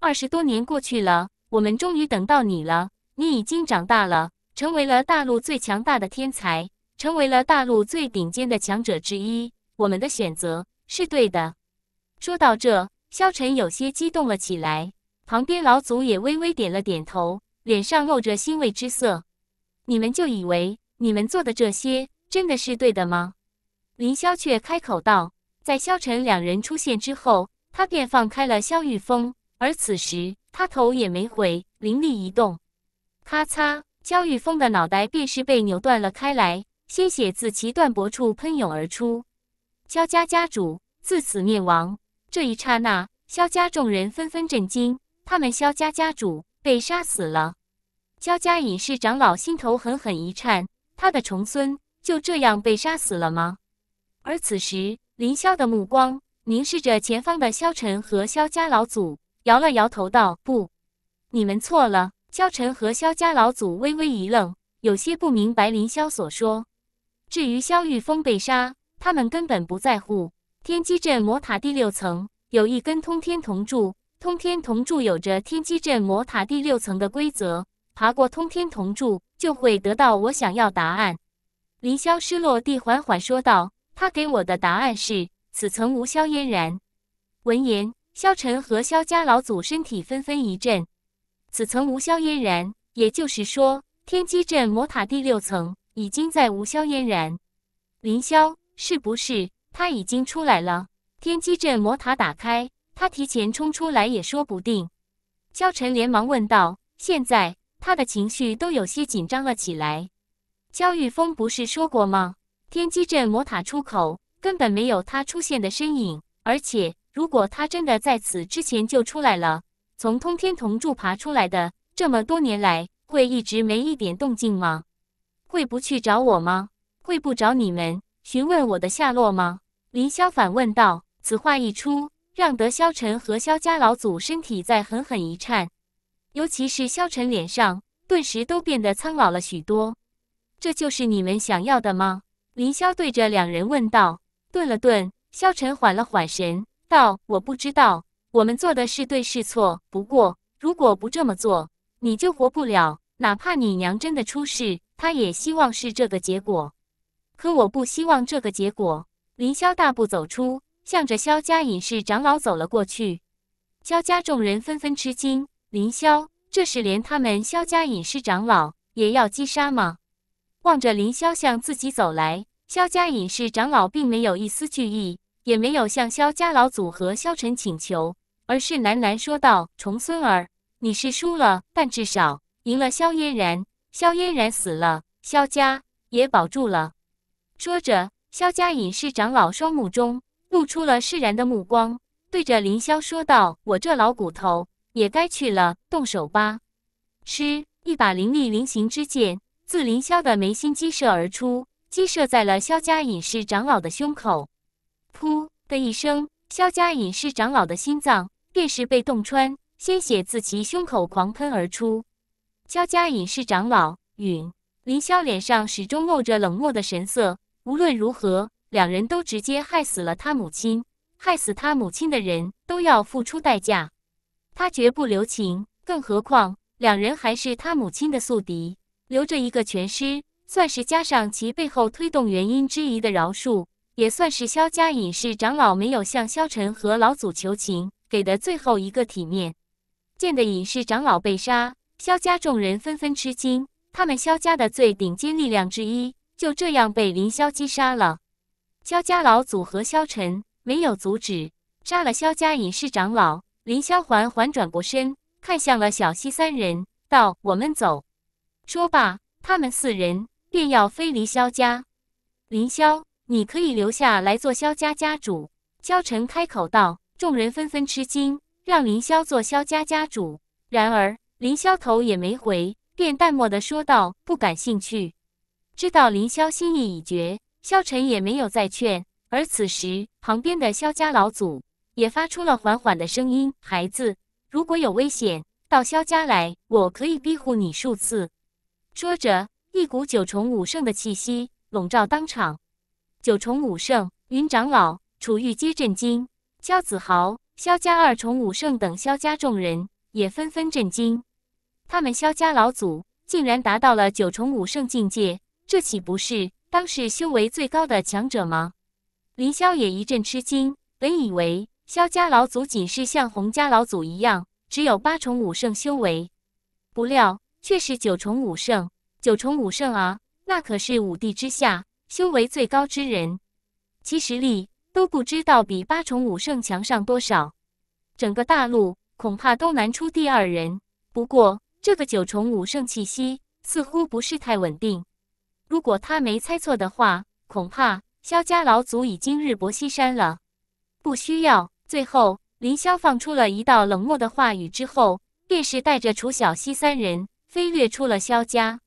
二十多年过去了，我们终于等到你了。你已经长大了，成为了大陆最强大的天才，成为了大陆最顶尖的强者之一。我们的选择是对的。说到这，萧晨有些激动了起来，旁边老祖也微微点了点头，脸上露着欣慰之色。你们就以为你们做的这些真的是对的吗？林萧却开口道：“在萧晨两人出现之后，他便放开了萧玉峰。而此时，他头也没回，灵力一动，咔嚓，萧玉峰的脑袋便是被扭断了开来，鲜血自其断脖处喷涌而出。萧家家主自此灭亡。这一刹那，萧家众人纷纷震惊：他们萧家家主被杀死了。萧家隐世长老心头狠狠一颤：他的重孙就这样被杀死了吗？”而此时，林萧的目光凝视着前方的萧晨和萧家老祖，摇了摇头道：“不，你们错了。”萧晨和萧家老祖微微一愣，有些不明白林萧所说。至于萧玉峰被杀，他们根本不在乎。天机镇魔塔第六层有一根通天铜柱，通天铜柱有着天机镇魔塔第六层的规则，爬过通天铜柱就会得到我想要答案。林萧失落地缓缓说道。他给我的答案是：“此层无硝烟然。”闻言，萧晨和萧家老祖身体纷纷一震。“此层无硝烟然”，也就是说，天机镇魔塔第六层已经在无硝烟然。林萧，是不是他已经出来了？天机镇魔塔打开，他提前冲出来也说不定。萧晨连忙问道，现在他的情绪都有些紧张了起来。焦玉峰不是说过吗？天机镇魔塔出口根本没有他出现的身影，而且如果他真的在此之前就出来了，从通天铜柱爬出来的，这么多年来会一直没一点动静吗？会不去找我吗？会不找你们询问我的下落吗？林萧反问道。此话一出，让得萧晨和萧家老祖身体在狠狠一颤，尤其是萧晨脸上顿时都变得苍老了许多。这就是你们想要的吗？林萧对着两人问道，顿了顿，萧晨缓了缓神，道：“我不知道我们做的是对是错，不过如果不这么做，你就活不了。哪怕你娘真的出事，他也希望是这个结果。可我不希望这个结果。”林萧大步走出，向着萧家隐士长老走了过去。萧家众人纷纷吃惊：林萧，这是连他们萧家隐士长老也要击杀吗？望着林萧向自己走来，萧家隐士长老并没有一丝惧意，也没有向萧家老祖和萧晨请求，而是喃喃说道：“重孙儿，你是输了，但至少赢了萧嫣然。萧嫣然死了，萧家也保住了。”说着，萧家隐士长老双目中露出了释然的目光，对着林萧说道：“我这老骨头也该去了，动手吧！”吃一把灵力临形之剑。自凌霄的眉心激射而出，激射在了萧家隐士长老的胸口。噗的一声，萧家隐士长老的心脏便是被洞穿，鲜血自其胸口狂喷而出。萧家隐士长老，允。凌霄脸上始终露着冷漠的神色。无论如何，两人都直接害死了他母亲，害死他母亲的人都要付出代价，他绝不留情。更何况，两人还是他母亲的宿敌。留着一个全尸，算是加上其背后推动原因之一的饶恕，也算是萧家隐士长老没有向萧晨和老祖求情给的最后一个体面。见的隐士长老被杀，萧家众人纷纷吃惊，他们萧家的最顶尖力量之一就这样被林萧击杀了。萧家老祖和萧晨没有阻止，杀了萧家隐士长老。林萧缓缓转过身，看向了小溪三人，道：“我们走。”说罢，他们四人便要飞离萧家。林萧，你可以留下来做萧家家主。”萧晨开口道。众人纷纷吃惊，让林萧做萧家家主。然而，林萧头也没回，便淡漠的说道：“不感兴趣。”知道林萧心意已决，萧晨也没有再劝。而此时，旁边的萧家老祖也发出了缓缓的声音：“孩子，如果有危险，到萧家来，我可以庇护你数次。”说着，一股九重武圣的气息笼罩当场。九重武圣云长老、楚玉皆震惊。萧子豪、萧家二重武圣等萧家众人也纷纷震惊。他们萧家老祖竟然达到了九重武圣境界，这岂不是当世修为最高的强者吗？林萧也一阵吃惊，本以为萧家老祖仅是像洪家老祖一样，只有八重武圣修为，不料。却是九重武圣，九重武圣啊！那可是五帝之下，修为最高之人，其实力都不知道比八重武圣强上多少。整个大陆恐怕都难出第二人。不过，这个九重武圣气息似乎不是太稳定。如果他没猜错的话，恐怕萧家老祖已经日薄西山了。不需要。最后，林萧放出了一道冷漠的话语之后，便是带着楚小溪三人。飞掠出了萧家，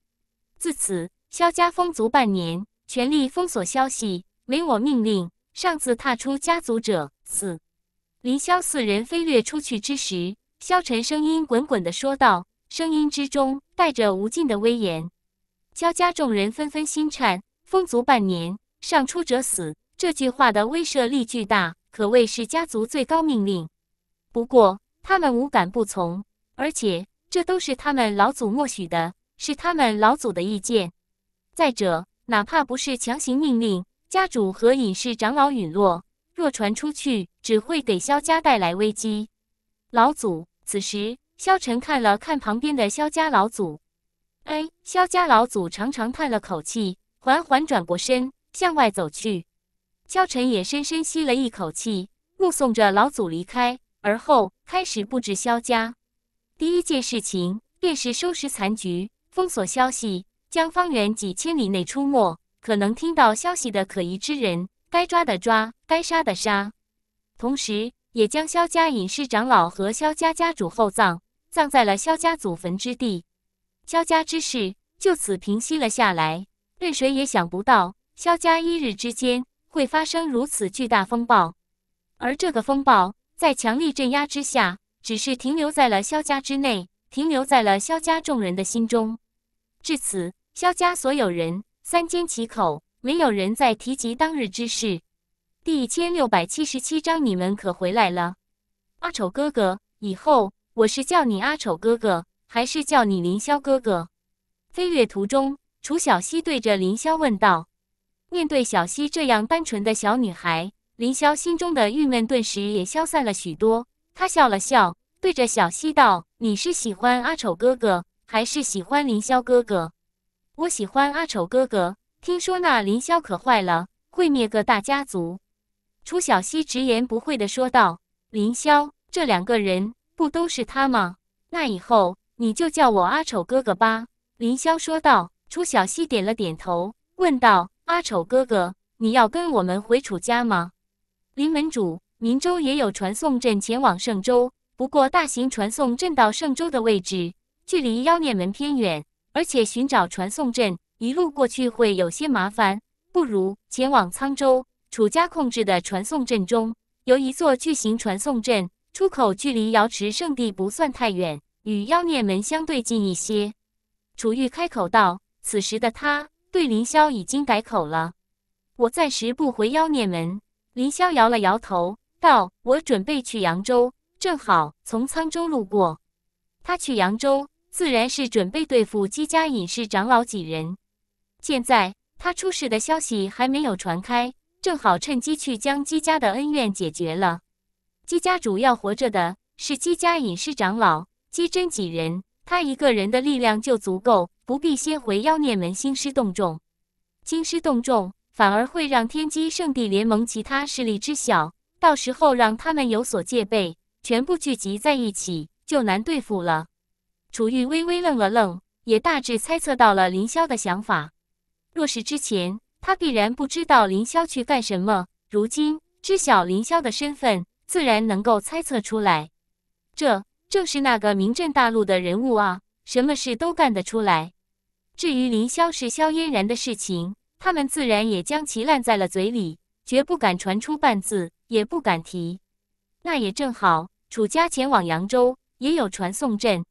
自此萧家封族半年，全力封锁消息，没我命令，擅自踏出家族者死。凌霄四人飞掠出去之时，萧晨声音滚滚的说道，声音之中带着无尽的威严。萧家众人纷纷心颤，封族半年，上出者死，这句话的威慑力巨大，可谓是家族最高命令。不过他们无敢不从，而且。这都是他们老祖默许的，是他们老祖的意见。再者，哪怕不是强行命令，家主和隐世长老陨落，若传出去，只会给萧家带来危机。老祖，此时，萧晨看了看旁边的萧家老祖，哎，萧家老祖长长叹了口气，缓缓转过身，向外走去。萧晨也深深吸了一口气，目送着老祖离开，而后开始布置萧家。第一件事情便是收拾残局，封锁消息，将方圆几千里内出没、可能听到消息的可疑之人，该抓的抓，该杀的杀。同时，也将萧家隐士长老和萧家家主厚葬，葬在了萧家祖坟之地。萧家之事就此平息了下来。任谁也想不到，萧家一日之间会发生如此巨大风暴，而这个风暴在强力镇压之下。只是停留在了萧家之内，停留在了萧家众人的心中。至此，萧家所有人三缄其口，没有人再提及当日之事。第一千六百七十七章，你们可回来了？阿丑哥哥，以后我是叫你阿丑哥哥，还是叫你凌霄哥哥？飞跃途中，楚小溪对着凌霄问道。面对小溪这样单纯的小女孩，凌霄心中的郁闷顿时也消散了许多。他笑了笑，对着小溪道：“你是喜欢阿丑哥哥，还是喜欢凌霄哥哥？”“我喜欢阿丑哥哥。”听说那凌霄可坏了，会灭个大家族。”楚小溪直言不讳的说道。“凌霄这两个人不都是他吗？那以后你就叫我阿丑哥哥吧。”凌霄说道。楚小溪点了点头，问道：“阿丑哥哥，你要跟我们回楚家吗？”“林门主。”明州也有传送阵前往圣州，不过大型传送阵到圣州的位置距离妖孽门偏远，而且寻找传送阵一路过去会有些麻烦，不如前往沧州楚家控制的传送阵中，有一座巨型传送阵，出口距离瑶池圣地不算太远，与妖孽门相对近一些。楚玉开口道：“此时的他对凌霄已经改口了，我暂时不回妖孽门。”林霄摇了摇头。道：“我准备去扬州，正好从沧州路过。他去扬州，自然是准备对付姬家隐士长老几人。现在他出事的消息还没有传开，正好趁机去将姬家的恩怨解决了。姬家主要活着的是姬家隐士长老姬真几人，他一个人的力量就足够，不必先回妖孽门兴师动众。兴师动众反而会让天机圣地联盟其他势力知晓。”到时候让他们有所戒备，全部聚集在一起就难对付了。楚玉微微愣了愣，也大致猜测到了林霄的想法。若是之前，他必然不知道林霄去干什么；如今知晓林霄的身份，自然能够猜测出来。这正是那个名震大陆的人物啊，什么事都干得出来。至于林霄是萧嫣然的事情，他们自然也将其烂在了嘴里。绝不敢传出半字，也不敢提。那也正好，楚家前往扬州也有传送阵。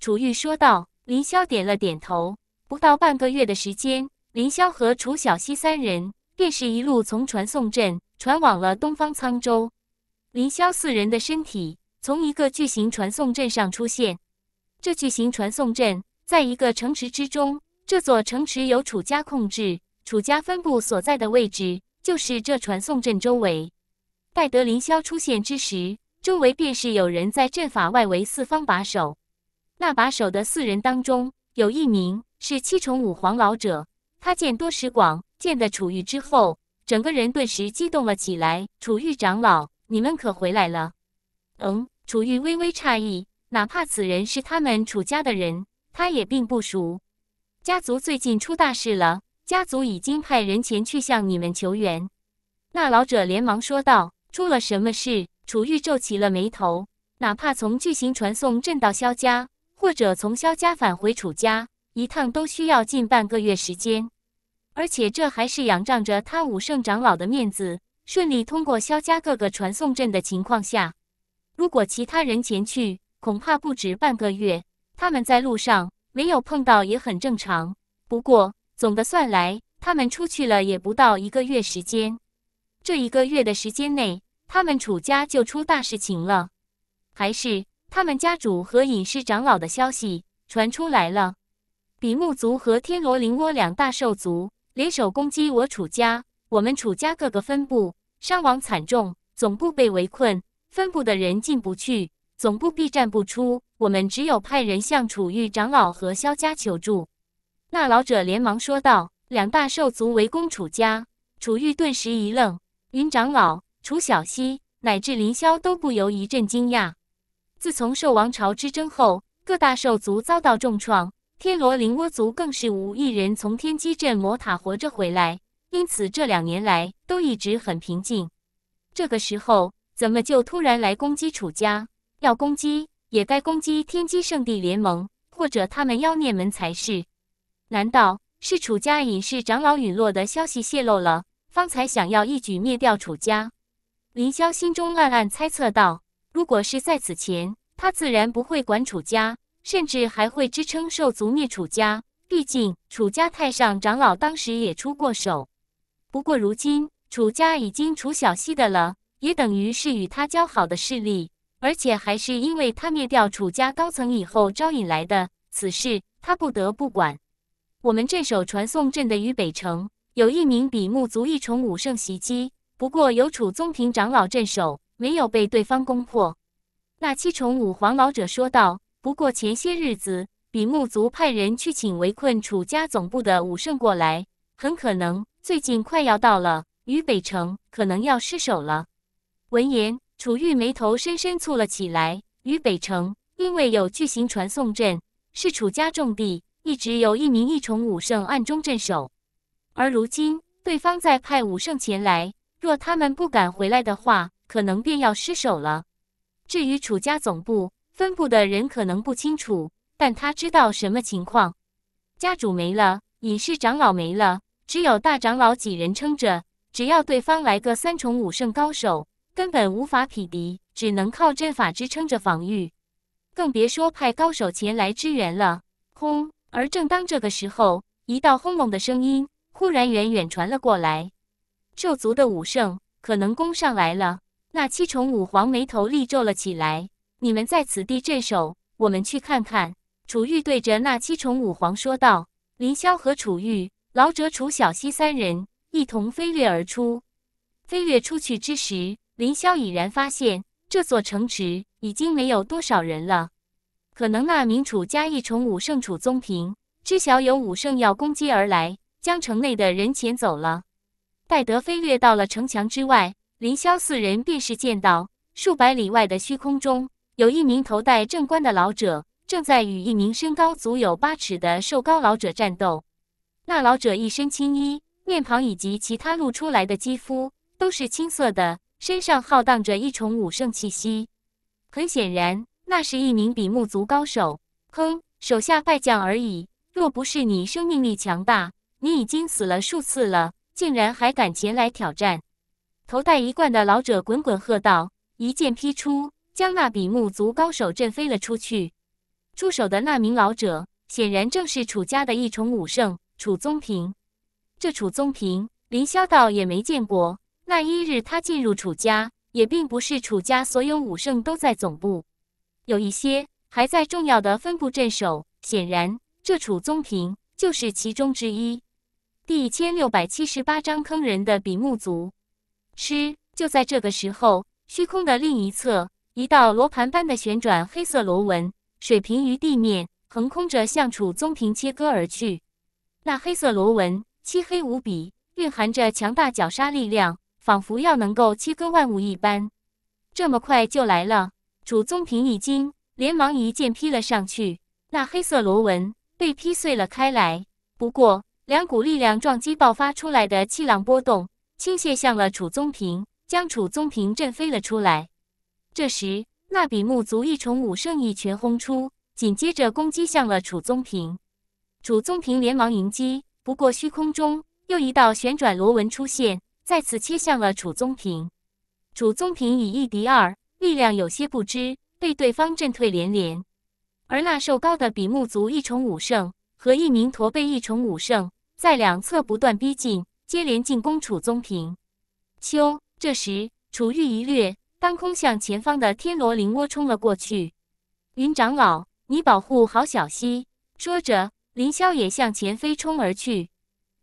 楚玉说道。林霄点了点头。不到半个月的时间，林霄和楚小溪三人便是一路从传送阵传往了东方沧州。林霄四人的身体从一个巨型传送阵上出现。这巨型传送阵在一个城池之中，这座城池由楚家控制，楚家分部所在的位置。就是这传送阵周围，待得凌霄出现之时，周围便是有人在阵法外围四方把守。那把守的四人当中，有一名是七重五皇老者。他见多识广，见得楚玉之后，整个人顿时激动了起来：“楚玉长老，你们可回来了？”“嗯。”楚玉微微诧异，哪怕此人是他们楚家的人，他也并不熟。家族最近出大事了。家族已经派人前去向你们求援，那老者连忙说道：“出了什么事？”楚玉皱起了眉头。哪怕从巨型传送阵到萧家，或者从萧家返回楚家，一趟都需要近半个月时间。而且这还是仰仗着他武圣长老的面子，顺利通过萧家各个传送阵的情况下。如果其他人前去，恐怕不止半个月。他们在路上没有碰到也很正常。不过。总的算来，他们出去了也不到一个月时间。这一个月的时间内，他们楚家就出大事情了，还是他们家主和隐士长老的消息传出来了。比目族和天罗灵窝两大兽族联手攻击我楚家，我们楚家各个分部伤亡惨重，总部被围困，分部的人进不去，总部避战不出，我们只有派人向楚玉长老和萧家求助。那老者连忙说道：“两大兽族围攻楚家。”楚玉顿时一愣，云长老、楚小溪乃至凌霄都不由一阵惊讶。自从兽王朝之争后，各大兽族遭到重创，天罗灵窝族更是无一人从天机镇魔塔活着回来，因此这两年来都一直很平静。这个时候怎么就突然来攻击楚家？要攻击也该攻击天机圣地联盟或者他们妖孽门才是。难道是楚家隐世长老陨落的消息泄露了？方才想要一举灭掉楚家，林霄心中暗暗猜测道。如果是在此前，他自然不会管楚家，甚至还会支撑兽族灭楚家。毕竟楚家太上长老当时也出过手。不过如今楚家已经楚小溪的了，也等于是与他交好的势力，而且还是因为他灭掉楚家高层以后招引来的，此事他不得不管。我们镇守传送阵的渝北城，有一名比目族一重武圣袭击，不过有楚宗平长老镇守，没有被对方攻破。那七重武皇老者说道：“不过前些日子，比目族派人去请围困楚家总部的武圣过来，很可能最近快要到了，渝北城可能要失守了。”闻言，楚玉眉头深深蹙了起来。渝北城因为有巨型传送阵，是楚家重地。一直有一名一重武圣暗中镇守，而如今对方在派武圣前来，若他们不敢回来的话，可能便要失手了。至于楚家总部分部的人，可能不清楚，但他知道什么情况：家主没了，隐士长老没了，只有大长老几人撑着。只要对方来个三重武圣高手，根本无法匹敌，只能靠阵法支撑着防御，更别说派高手前来支援了。轰！而正当这个时候，一道轰隆的声音忽然远远传了过来。兽族的武圣可能攻上来了。那七重武皇眉头立皱了起来。你们在此地镇守，我们去看看。楚玉对着那七重武皇说道。林霄和楚玉、老者楚小溪三人一同飞跃而出。飞跃出去之时，林霄已然发现这座城池已经没有多少人了。可能那名楚家一重武圣楚宗平知晓有武圣要攻击而来，将城内的人遣走了。待得飞掠到了城墙之外，凌霄四人便是见到数百里外的虚空中有一名头戴正冠的老者，正在与一名身高足有八尺的瘦高老者战斗。那老者一身青衣，面庞以及其他露出来的肌肤都是青色的，身上浩荡着一重武圣气息。很显然。那是一名比目族高手，哼，手下败将而已。若不是你生命力强大，你已经死了数次了，竟然还敢前来挑战！头戴一冠的老者滚滚喝道，一剑劈出，将那比目族高手震飞了出去。出手的那名老者，显然正是楚家的一重武圣楚宗平。这楚宗平，林霄道也没见过。那一日他进入楚家，也并不是楚家所有武圣都在总部。有一些还在重要的分部镇守，显然这楚宗平就是其中之一。第一千六百七十八章坑人的比目族。吃，就在这个时候，虚空的另一侧，一道罗盘般的旋转黑色螺纹，水平于地面，横空着向楚宗平切割而去。那黑色螺纹漆黑无比，蕴含着强大绞杀力量，仿佛要能够切割万物一般。这么快就来了。楚宗平一惊，连忙一剑劈了上去，那黑色螺纹被劈碎了开来。不过，两股力量撞击爆发出来的气浪波动倾泻向了楚宗平，将楚宗平震飞了出来。这时，那比目族一重武圣一拳轰出，紧接着攻击向了楚宗平。楚宗平连忙迎击，不过虚空中又一道旋转螺纹出现，再次切向了楚宗平。楚宗平以一敌二。力量有些不支，被对方震退连连。而那瘦高的比目族一重武圣和一名驼背一重武圣在两侧不断逼近，接连进攻楚宗平。秋这时，楚玉一掠当空向前方的天罗灵窝冲了过去。云长老，你保护好小溪。”说着，林霄也向前飞冲而去。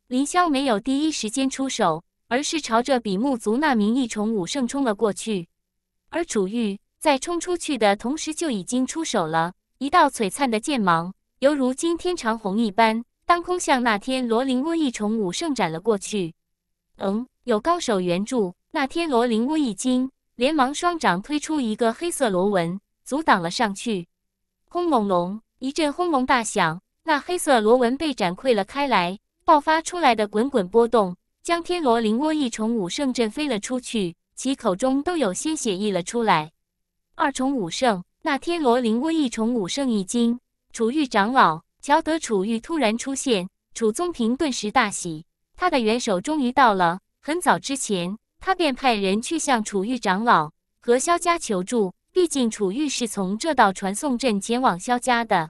林霄没有第一时间出手，而是朝着比目族那名一重武圣冲了过去。而楚玉在冲出去的同时就已经出手了，一道璀璨的剑芒，犹如惊天长虹一般，当空向那天罗灵窝一重武圣斩了过去。嗯，有高手援助，那天罗灵窝一惊，连忙双掌推出一个黑色螺纹，阻挡了上去。轰隆隆，一阵轰隆大响，那黑色螺纹被斩溃了开来，爆发出来的滚滚波动，将天罗灵窝一重武圣震飞了出去。其口中都有鲜血溢了出来。二重武圣那天罗灵威，一重武圣一惊。楚玉长老瞧得楚玉突然出现，楚宗平顿时大喜，他的元首终于到了。很早之前，他便派人去向楚玉长老和萧家求助。毕竟楚玉是从这道传送阵前往萧家的，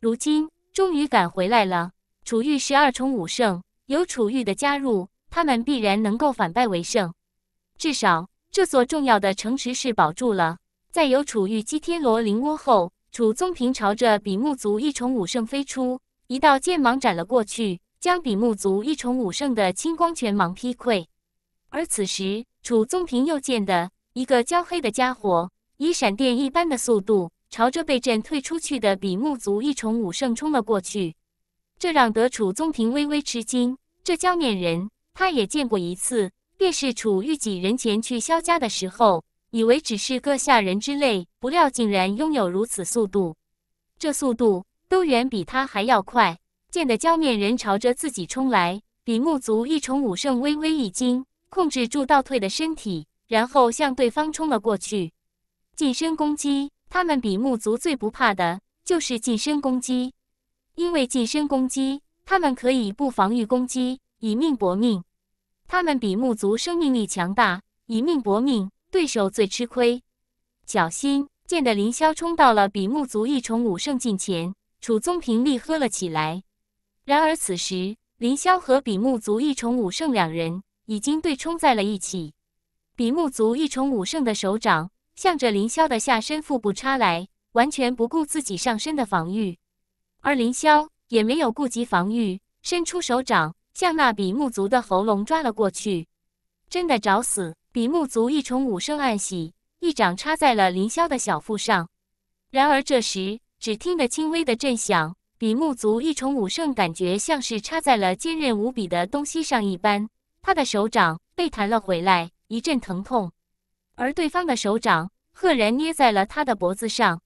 如今终于赶回来了。楚玉是二重武圣，有楚玉的加入，他们必然能够反败为胜。至少这所重要的城池是保住了。在有楚玉姬天罗临窝后，楚宗平朝着比目族一重武圣飞出一道剑芒，斩了过去，将比目族一重武圣的青光拳芒劈溃。而此时，楚宗平又见的一个焦黑的家伙以闪电一般的速度朝着被震退出去的比目族一重武圣冲了过去，这让得楚宗平微微吃惊。这焦面人，他也见过一次。叶是楚遇几人前去萧家的时候，以为只是个下人之类，不料竟然拥有如此速度，这速度都远比他还要快。见得娇面人朝着自己冲来，比目族一重武圣微微一惊，控制住倒退的身体，然后向对方冲了过去。近身攻击，他们比目族最不怕的就是近身攻击，因为近身攻击，他们可以不防御攻击，以命搏命。他们比木族生命力强大，以命搏命，对手最吃亏。小心！见得凌霄冲到了比目族一重武圣近前，楚宗平厉喝了起来。然而此时，凌霄和比目族一重武圣两人已经对冲在了一起。比目族一重武圣的手掌向着凌霄的下身腹部插来，完全不顾自己上身的防御，而凌霄也没有顾及防御，伸出手掌。向那比目族的喉咙抓了过去，真的找死！比目族一重武圣暗喜，一掌插在了凌霄的小腹上。然而这时，只听得轻微的震响，比目族一重武圣感觉像是插在了坚韧无比的东西上一般，他的手掌被弹了回来，一阵疼痛。而对方的手掌赫然捏在了他的脖子上，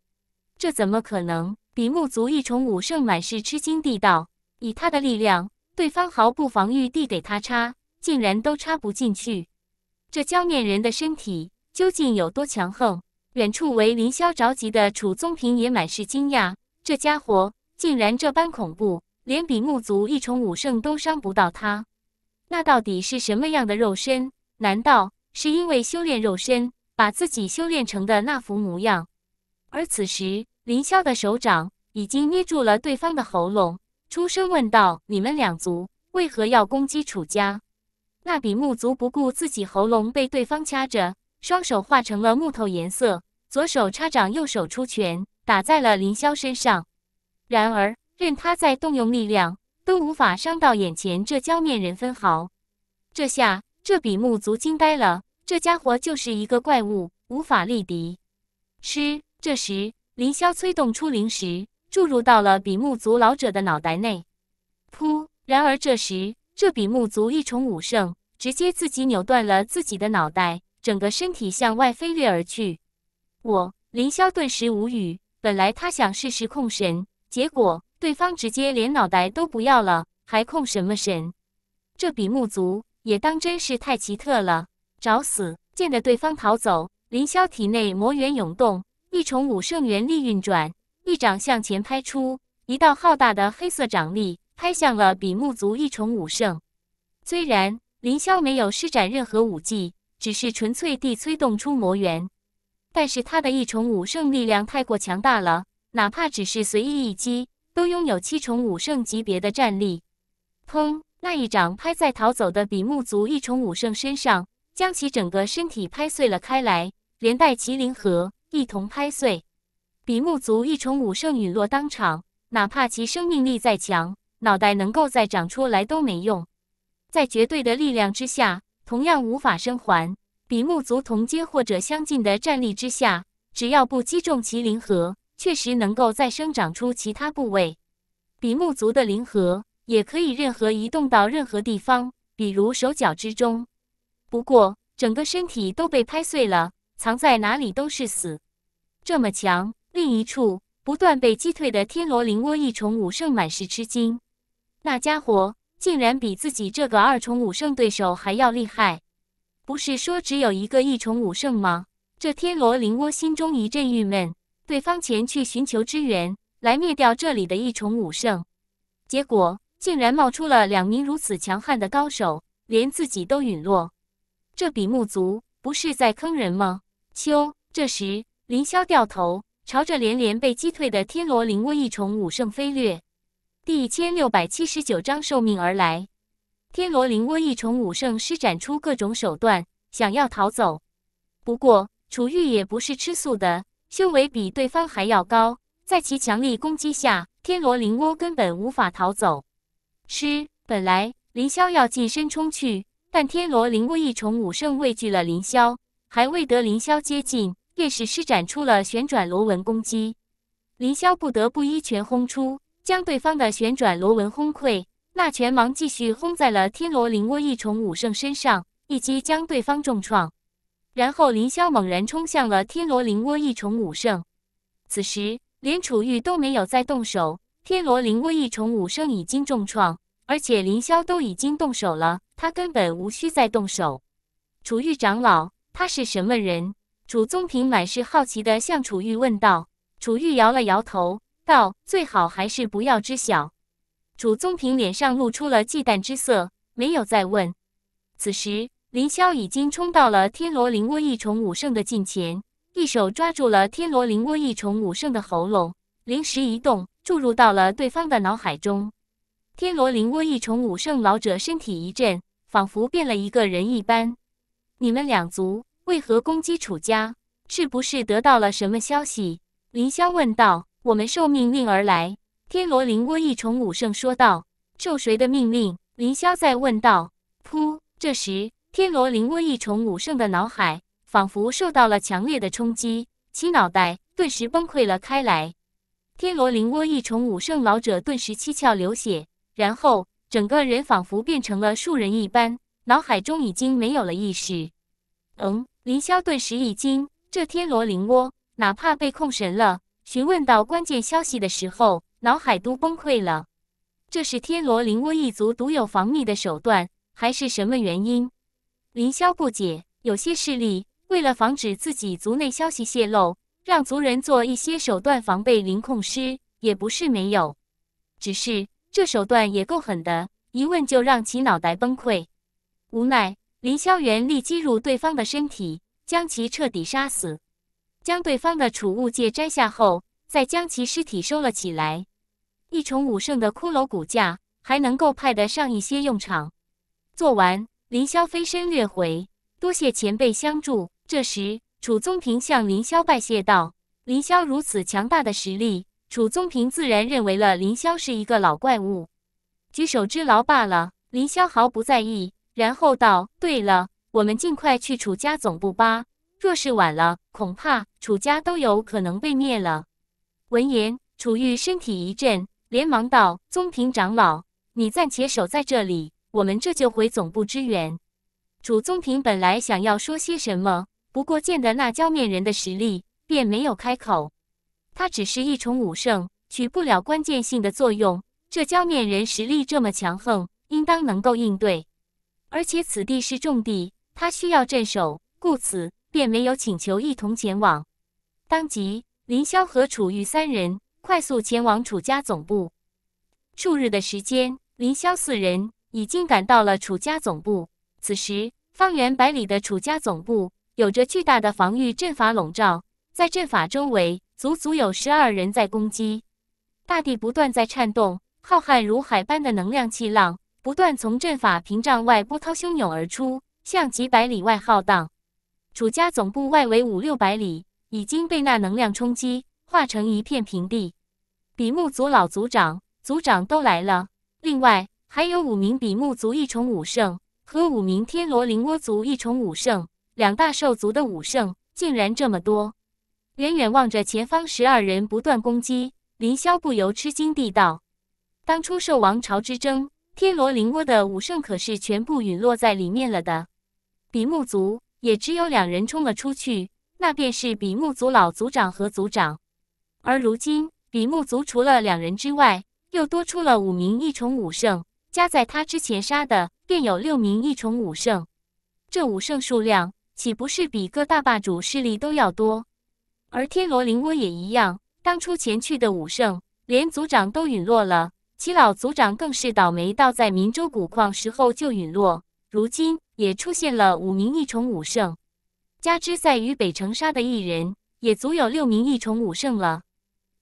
这怎么可能？比目族一重武圣满是吃惊地道：“以他的力量。”对方毫不防御地给他插，竟然都插不进去。这娇面人的身体究竟有多强横？远处为凌霄着急的楚宗平也满是惊讶：这家伙竟然这般恐怖，连比目族一重武圣都伤不到他。那到底是什么样的肉身？难道是因为修炼肉身，把自己修炼成的那副模样？而此时，凌霄的手掌已经捏住了对方的喉咙。出声问道：“你们两族为何要攻击楚家？”那比目族不顾自己喉咙被对方掐着，双手化成了木头颜色，左手插掌，右手出拳，打在了凌霄身上。然而，任他再动用力量，都无法伤到眼前这娇面人分毫。这下，这比目族惊呆了，这家伙就是一个怪物，无法力敌。吃。这时，凌霄催动出灵石。注入到了比目族老者的脑袋内。噗！然而这时，这比目族一重武圣直接自己扭断了自己的脑袋，整个身体向外飞掠而去。我林霄顿时无语。本来他想试试控神，结果对方直接连脑袋都不要了，还控什么神？这比目族也当真是太奇特了，找死！见着对方逃走，林霄体内魔元涌动，一重武圣元力运转。一掌向前拍出，一道浩大的黑色掌力拍向了比目族一重武圣。虽然凌霄没有施展任何武技，只是纯粹地催动出魔元，但是他的一重武圣力量太过强大了，哪怕只是随意一击，都拥有七重武圣级别的战力。砰！那一掌拍在逃走的比目族一重武圣身上，将其整个身体拍碎了开来，连带麒麟核一同拍碎。比目族一重武圣陨落当场，哪怕其生命力再强，脑袋能够再长出来都没用，在绝对的力量之下，同样无法生还。比目族同阶或者相近的战力之下，只要不击中其灵核，确实能够再生长出其他部位。比目族的灵核也可以任何移动到任何地方，比如手脚之中。不过，整个身体都被拍碎了，藏在哪里都是死。这么强。另一处不断被击退的天罗灵窝一重武圣满是吃惊，那家伙竟然比自己这个二重武圣对手还要厉害！不是说只有一个一重武圣吗？这天罗灵窝心中一阵郁闷。对方前去寻求支援，来灭掉这里的一重武圣，结果竟然冒出了两名如此强悍的高手，连自己都陨落。这比目族不是在坑人吗？秋，这时林霄掉头。朝着连连被击退的天罗灵窝异虫武圣飞掠。第一千六百七十九章受命而来。天罗灵窝异虫武圣施展出各种手段，想要逃走。不过楚玉也不是吃素的，修为比对方还要高，在其强力攻击下，天罗灵窝根本无法逃走。吃本来凌霄要近身冲去，但天罗灵窝异虫武圣畏惧了凌霄，还未得凌霄接近。便是施展出了旋转螺纹攻击，林霄不得不一拳轰出，将对方的旋转螺纹轰溃。那拳芒继续轰在了天罗灵窝一重武圣身上，一击将对方重创。然后林霄猛然冲向了天罗灵窝一重武圣。此时连楚玉都没有再动手，天罗灵窝一重武圣已经重创，而且林霄都已经动手了，他根本无需再动手。楚玉长老，他是什么人？楚宗平满是好奇地向楚玉问道，楚玉摇了摇头道：“最好还是不要知晓。”楚宗平脸上露出了忌惮之色，没有再问。此时，林霄已经冲到了天罗灵窝一重武圣的近前，一手抓住了天罗灵窝一重武圣的喉咙，灵石一动，注入到了对方的脑海中。天罗灵窝一重武圣老者身体一震，仿佛变了一个人一般。你们两族。为何攻击楚家？是不是得到了什么消息？林霄问道。我们受命令而来。天罗灵窝一重武圣说道。受谁的命令？林霄再问道。噗！这时，天罗灵窝一重武圣的脑海仿佛受到了强烈的冲击，其脑袋顿时崩溃了开来。天罗灵窝一重武圣老者顿时七窍流血，然后整个人仿佛变成了树人一般，脑海中已经没有了意识。嗯。林霄顿时一惊，这天罗灵窝哪怕被控神了，询问到关键消息的时候，脑海都崩溃了。这是天罗灵窝一族独有防密的手段，还是什么原因？林霄不解。有些势力为了防止自己族内消息泄露，让族人做一些手段防备灵控师，也不是没有，只是这手段也够狠的，一问就让其脑袋崩溃。无奈。林霄元力击入对方的身体，将其彻底杀死。将对方的储物戒摘下后，再将其尸体收了起来。一重武圣的骷髅骨架还能够派得上一些用场。做完，林霄飞身掠回，多谢前辈相助。这时，楚宗平向林霄拜谢道：“林霄如此强大的实力，楚宗平自然认为了林霄是一个老怪物，举手之劳罢了。”林霄毫不在意。然后道：“对了，我们尽快去楚家总部吧。若是晚了，恐怕楚家都有可能被灭了。”闻言，楚玉身体一震，连忙道：“宗平长老，你暂且守在这里，我们这就回总部支援。”楚宗平本来想要说些什么，不过见得那焦面人的实力，便没有开口。他只是一重武圣，取不了关键性的作用。这焦面人实力这么强横，应当能够应对。而且此地是重地，他需要镇守，故此便没有请求一同前往。当即，林萧和楚玉三人快速前往楚家总部。数日的时间，林萧四人已经赶到了楚家总部。此时，方圆百里的楚家总部有着巨大的防御阵法笼罩，在阵法周围，足足有十二人在攻击，大地不断在颤动，浩瀚如海般的能量气浪。不断从阵法屏障外波涛汹涌而出，向几百里外浩荡。楚家总部外围五六百里已经被那能量冲击化成一片平地。比目族老族长、族长都来了，另外还有五名比目族一重武圣和五名天罗灵窝族一重武圣，两大兽族的武圣竟然这么多。远远望着前方十二人不断攻击，林萧不由吃惊地道：“当初兽王朝之争。”天罗灵窝的武圣可是全部陨落在里面了的，比目族也只有两人冲了出去，那便是比目族老族长和族长。而如今，比目族除了两人之外，又多出了五名一重武圣，加在他之前杀的，便有六名一重武圣。这武圣数量，岂不是比各大霸主势力都要多？而天罗灵窝也一样，当初前去的武圣，连族长都陨落了。七老族长更是倒霉，倒在明州古矿时候就陨落。如今也出现了五名一重武圣，加之在与北城杀的一人，也足有六名一重武圣了。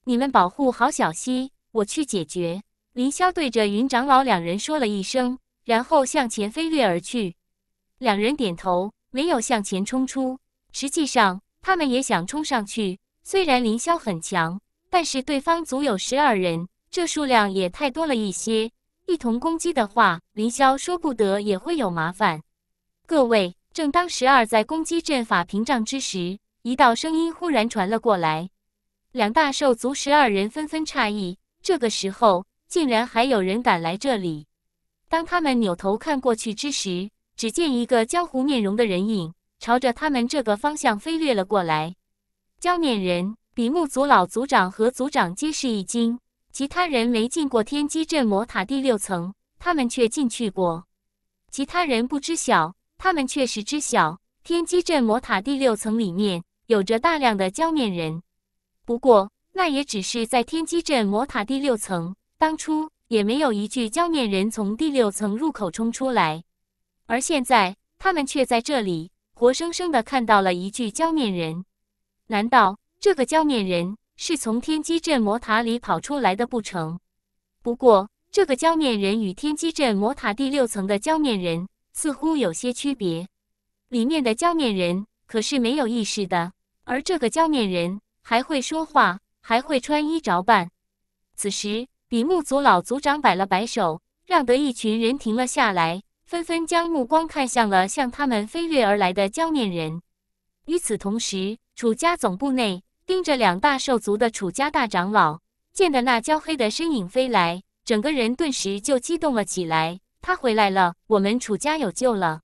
你们保护好小溪，我去解决。林霄对着云长老两人说了一声，然后向前飞掠而去。两人点头，没有向前冲出。实际上，他们也想冲上去。虽然林霄很强，但是对方足有十二人。这数量也太多了一些，一同攻击的话，凌霄说不得也会有麻烦。各位，正当十二在攻击阵法屏障之时，一道声音忽然传了过来。两大兽族十二人纷纷诧异，这个时候竟然还有人敢来这里。当他们扭头看过去之时，只见一个江湖面容的人影朝着他们这个方向飞掠了过来。江面人、比目族老族长和族长皆是一惊。其他人没进过天机镇魔塔第六层，他们却进去过。其他人不知晓，他们确实知晓。天机镇魔塔第六层里面有着大量的鲛面人，不过那也只是在天机镇魔塔第六层。当初也没有一具鲛面人从第六层入口冲出来，而现在他们却在这里活生生的看到了一具鲛面人。难道这个鲛面人？是从天机镇魔塔里跑出来的不成？不过这个江面人与天机镇魔塔第六层的江面人似乎有些区别。里面的江面人可是没有意识的，而这个江面人还会说话，还会穿衣着扮。此时，比目族老族长摆了摆手，让得一群人停了下来，纷纷将目光看向了向他们飞掠而来的江面人。与此同时，楚家总部内。盯着两大兽族的楚家大长老，见得那焦黑的身影飞来，整个人顿时就激动了起来。他回来了，我们楚家有救了！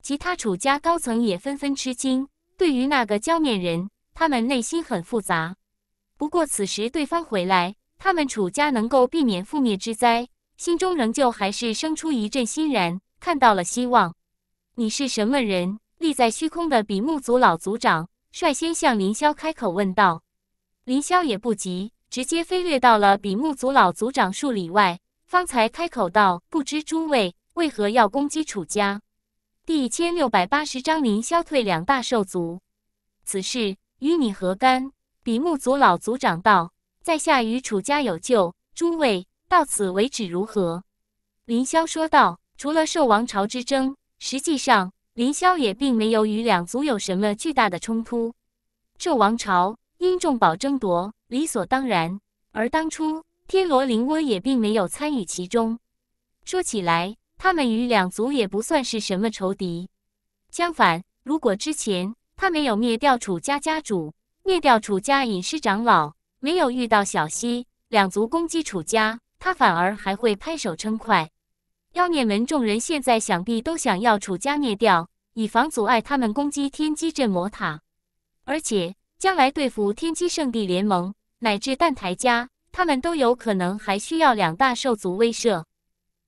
其他楚家高层也纷纷吃惊。对于那个焦面人，他们内心很复杂。不过此时对方回来，他们楚家能够避免覆灭之灾，心中仍旧还是生出一阵欣然，看到了希望。你是什么人？立在虚空的比目族老族长。率先向凌霄开口问道：“凌霄也不急，直接飞掠到了比目族老族长数里外，方才开口道：‘不知诸位为何要攻击楚家？’第一千六百八十章凌霄退两大兽族，此事与你何干？”比目族老族长道：“在下与楚家有旧，诸位到此为止如何？”凌霄说道：“除了兽王朝之争，实际上……”林萧也并没有与两族有什么巨大的冲突，这王朝因众宝争夺理所当然。而当初天罗林窝也并没有参与其中，说起来，他们与两族也不算是什么仇敌。相反，如果之前他没有灭掉楚家家主，灭掉楚家隐士长老，没有遇到小溪，两族攻击楚家，他反而还会拍手称快。妖孽门众人现在想必都想要楚家灭掉，以防阻碍他们攻击天机镇魔塔，而且将来对付天机圣地联盟乃至澹台家，他们都有可能还需要两大兽族威慑，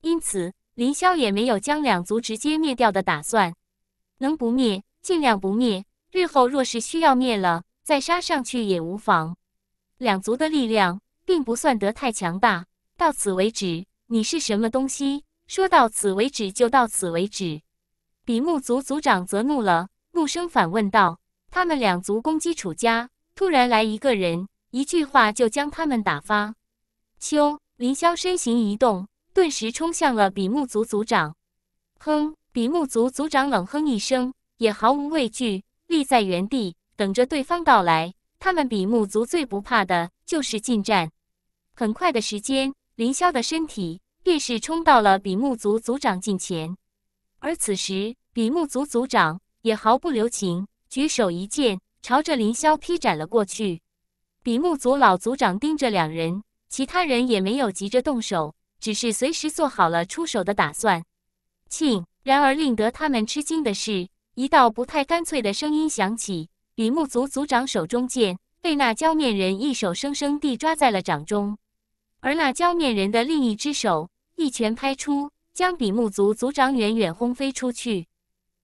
因此林霄也没有将两族直接灭掉的打算，能不灭尽量不灭，日后若是需要灭了再杀上去也无妨。两族的力量并不算得太强大，到此为止，你是什么东西？说到此为止，就到此为止。比目族族长则怒了，怒声反问道：“他们两族攻击楚家，突然来一个人，一句话就将他们打发？”秋凌霄身形一动，顿时冲向了比目族族长。哼！比目族族长冷哼一声，也毫无畏惧，立在原地等着对方到来。他们比目族最不怕的就是近战。很快的时间，凌霄的身体。便是冲到了比目族族长近前，而此时比目族族长也毫不留情，举手一剑朝着林霄劈斩了过去。比目族老族长盯着两人，其他人也没有急着动手，只是随时做好了出手的打算。庆，然而令得他们吃惊的是，一道不太干脆的声音响起，比目族族长手中剑被那焦面人一手生生地抓在了掌中，而那焦面人的另一只手。一拳拍出，将比目族族长远远轰飞出去。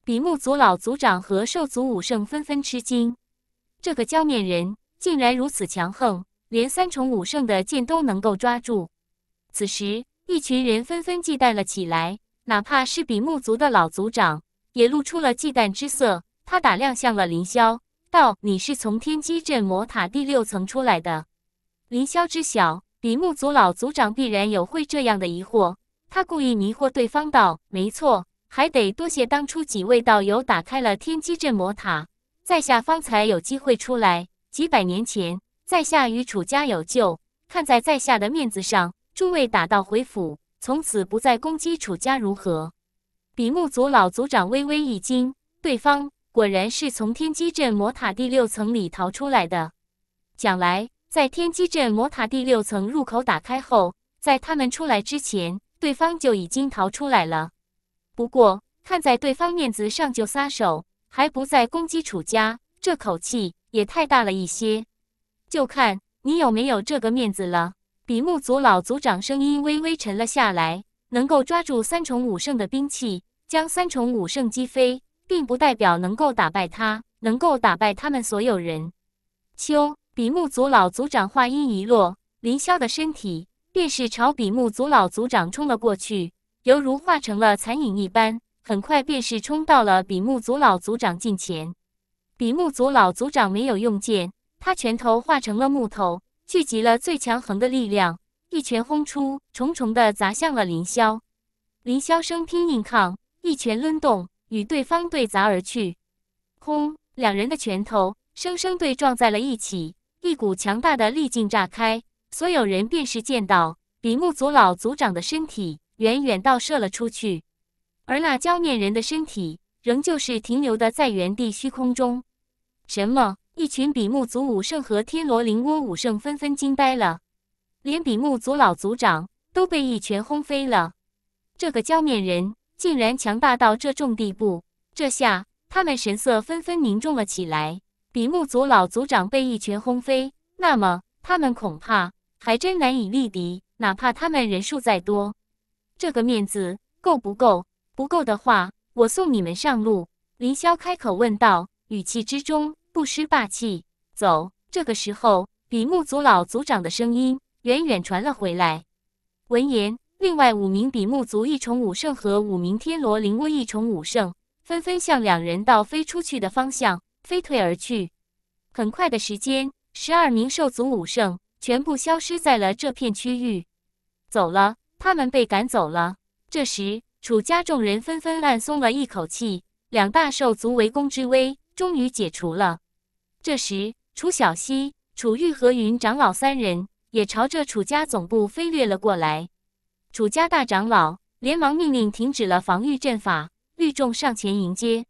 比目族老族长和兽族武圣纷纷吃惊：这个江面人竟然如此强横，连三重武圣的剑都能够抓住。此时，一群人纷纷忌惮了起来，哪怕是比目族的老族长，也露出了忌惮之色。他打量向了凌霄，道：“你是从天机镇魔塔第六层出来的？”凌霄知晓。比目族老族长必然有会这样的疑惑，他故意迷惑对方道：“没错，还得多谢当初几位道友打开了天机镇魔塔，在下方才有机会出来。几百年前，在下与楚家有旧，看在在下的面子上，诸位打道回府，从此不再攻击楚家，如何？”比目族老族长微微一惊，对方果然是从天机镇魔塔第六层里逃出来的，讲来。在天机镇魔塔第六层入口打开后，在他们出来之前，对方就已经逃出来了。不过看在对方面子上就撒手，还不再攻击楚家，这口气也太大了一些。就看你有没有这个面子了。比目族老族长声音微微沉了下来。能够抓住三重武圣的兵器，将三重武圣击飞，并不代表能够打败他，能够打败他们所有人。秋。比目族老族长话音一落，林霄的身体便是朝比目族老族长冲了过去，犹如化成了残影一般，很快便是冲到了比目族老族长近前。比目族老族长没有用剑，他拳头化成了木头，聚集了最强横的力量，一拳轰出，重重的砸向了林霄。林霄生拼硬抗，一拳抡动，与对方对砸而去。轰！两人的拳头生生对撞在了一起。一股强大的力劲炸开，所有人便是见到比目族老族长的身体远远倒射了出去，而那焦面人的身体仍旧是停留的在原地虚空中。什么？一群比目族武圣和天罗灵窝武圣纷纷惊呆了，连比目族老族长都被一拳轰飞了。这个焦面人竟然强大到这种地步，这下他们神色纷纷凝重了起来。比目族老族长被一拳轰飞，那么他们恐怕还真难以力敌。哪怕他们人数再多，这个面子够不够？不够的话，我送你们上路。”林萧开口问道，语气之中不失霸气。“走！”这个时候，比目族老族长的声音远远传了回来。闻言，另外五名比目族一重武圣和五名天罗灵威一重武圣纷纷向两人道飞出去的方向。飞退而去。很快的时间，十二名兽族武圣全部消失在了这片区域。走了，他们被赶走了。这时，楚家众人纷纷暗松了一口气，两大兽族围攻之危终于解除了。这时，楚小溪、楚玉和云长老三人也朝着楚家总部飞掠了过来。楚家大长老连忙命令停止了防御阵法，绿众上前迎接，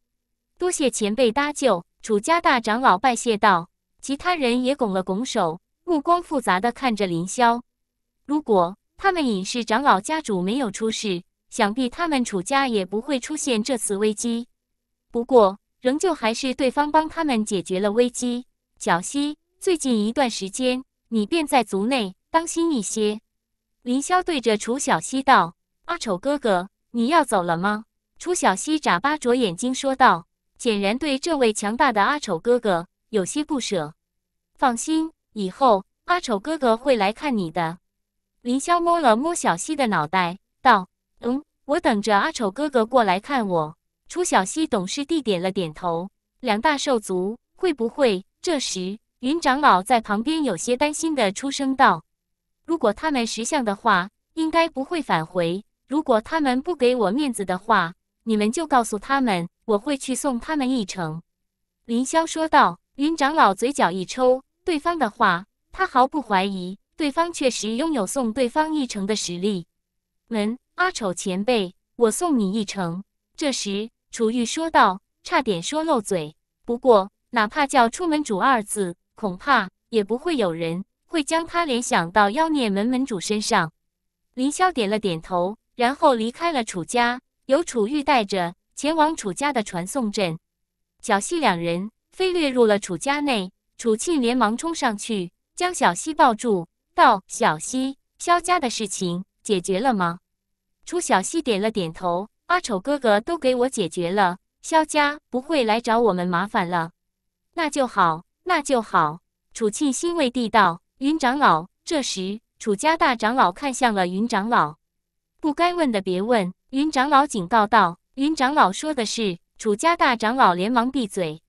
多谢前辈搭救。楚家大长老拜谢道，其他人也拱了拱手，目光复杂的看着林萧。如果他们隐士长老家主没有出事，想必他们楚家也不会出现这次危机。不过，仍旧还是对方帮他们解决了危机。小溪，最近一段时间，你便在族内当心一些。林萧对着楚小溪道：“阿丑哥哥，你要走了吗？”楚小溪眨巴着眼睛说道。显然对这位强大的阿丑哥哥有些不舍。放心，以后阿丑哥哥会来看你的。林霄摸了摸小西的脑袋，道：“嗯，我等着阿丑哥哥过来看我。”楚小西懂事地点了点头。两大兽族会不会这时？云长老在旁边有些担心的出声道：“如果他们识相的话，应该不会返回；如果他们不给我面子的话，你们就告诉他们。”我会去送他们一程，林霄说道。云长老嘴角一抽，对方的话他毫不怀疑，对方确实拥有送对方一程的实力。门阿丑前辈，我送你一程。这时楚玉说道，差点说漏嘴。不过哪怕叫出门主二字，恐怕也不会有人会将他联想到妖孽门门主身上。林霄点了点头，然后离开了楚家，由楚玉带着。前往楚家的传送阵，小西两人飞掠入了楚家内。楚庆连忙冲上去，将小西抱住，道：“小西，萧家的事情解决了吗？”楚小西点了点头：“阿丑哥哥都给我解决了，萧家不会来找我们麻烦了。”“那就好，那就好。”楚庆欣慰地道。云长老，这时楚家大长老看向了云长老：“不该问的别问。”云长老警告道。云长老说的是，楚家大长老连忙闭嘴。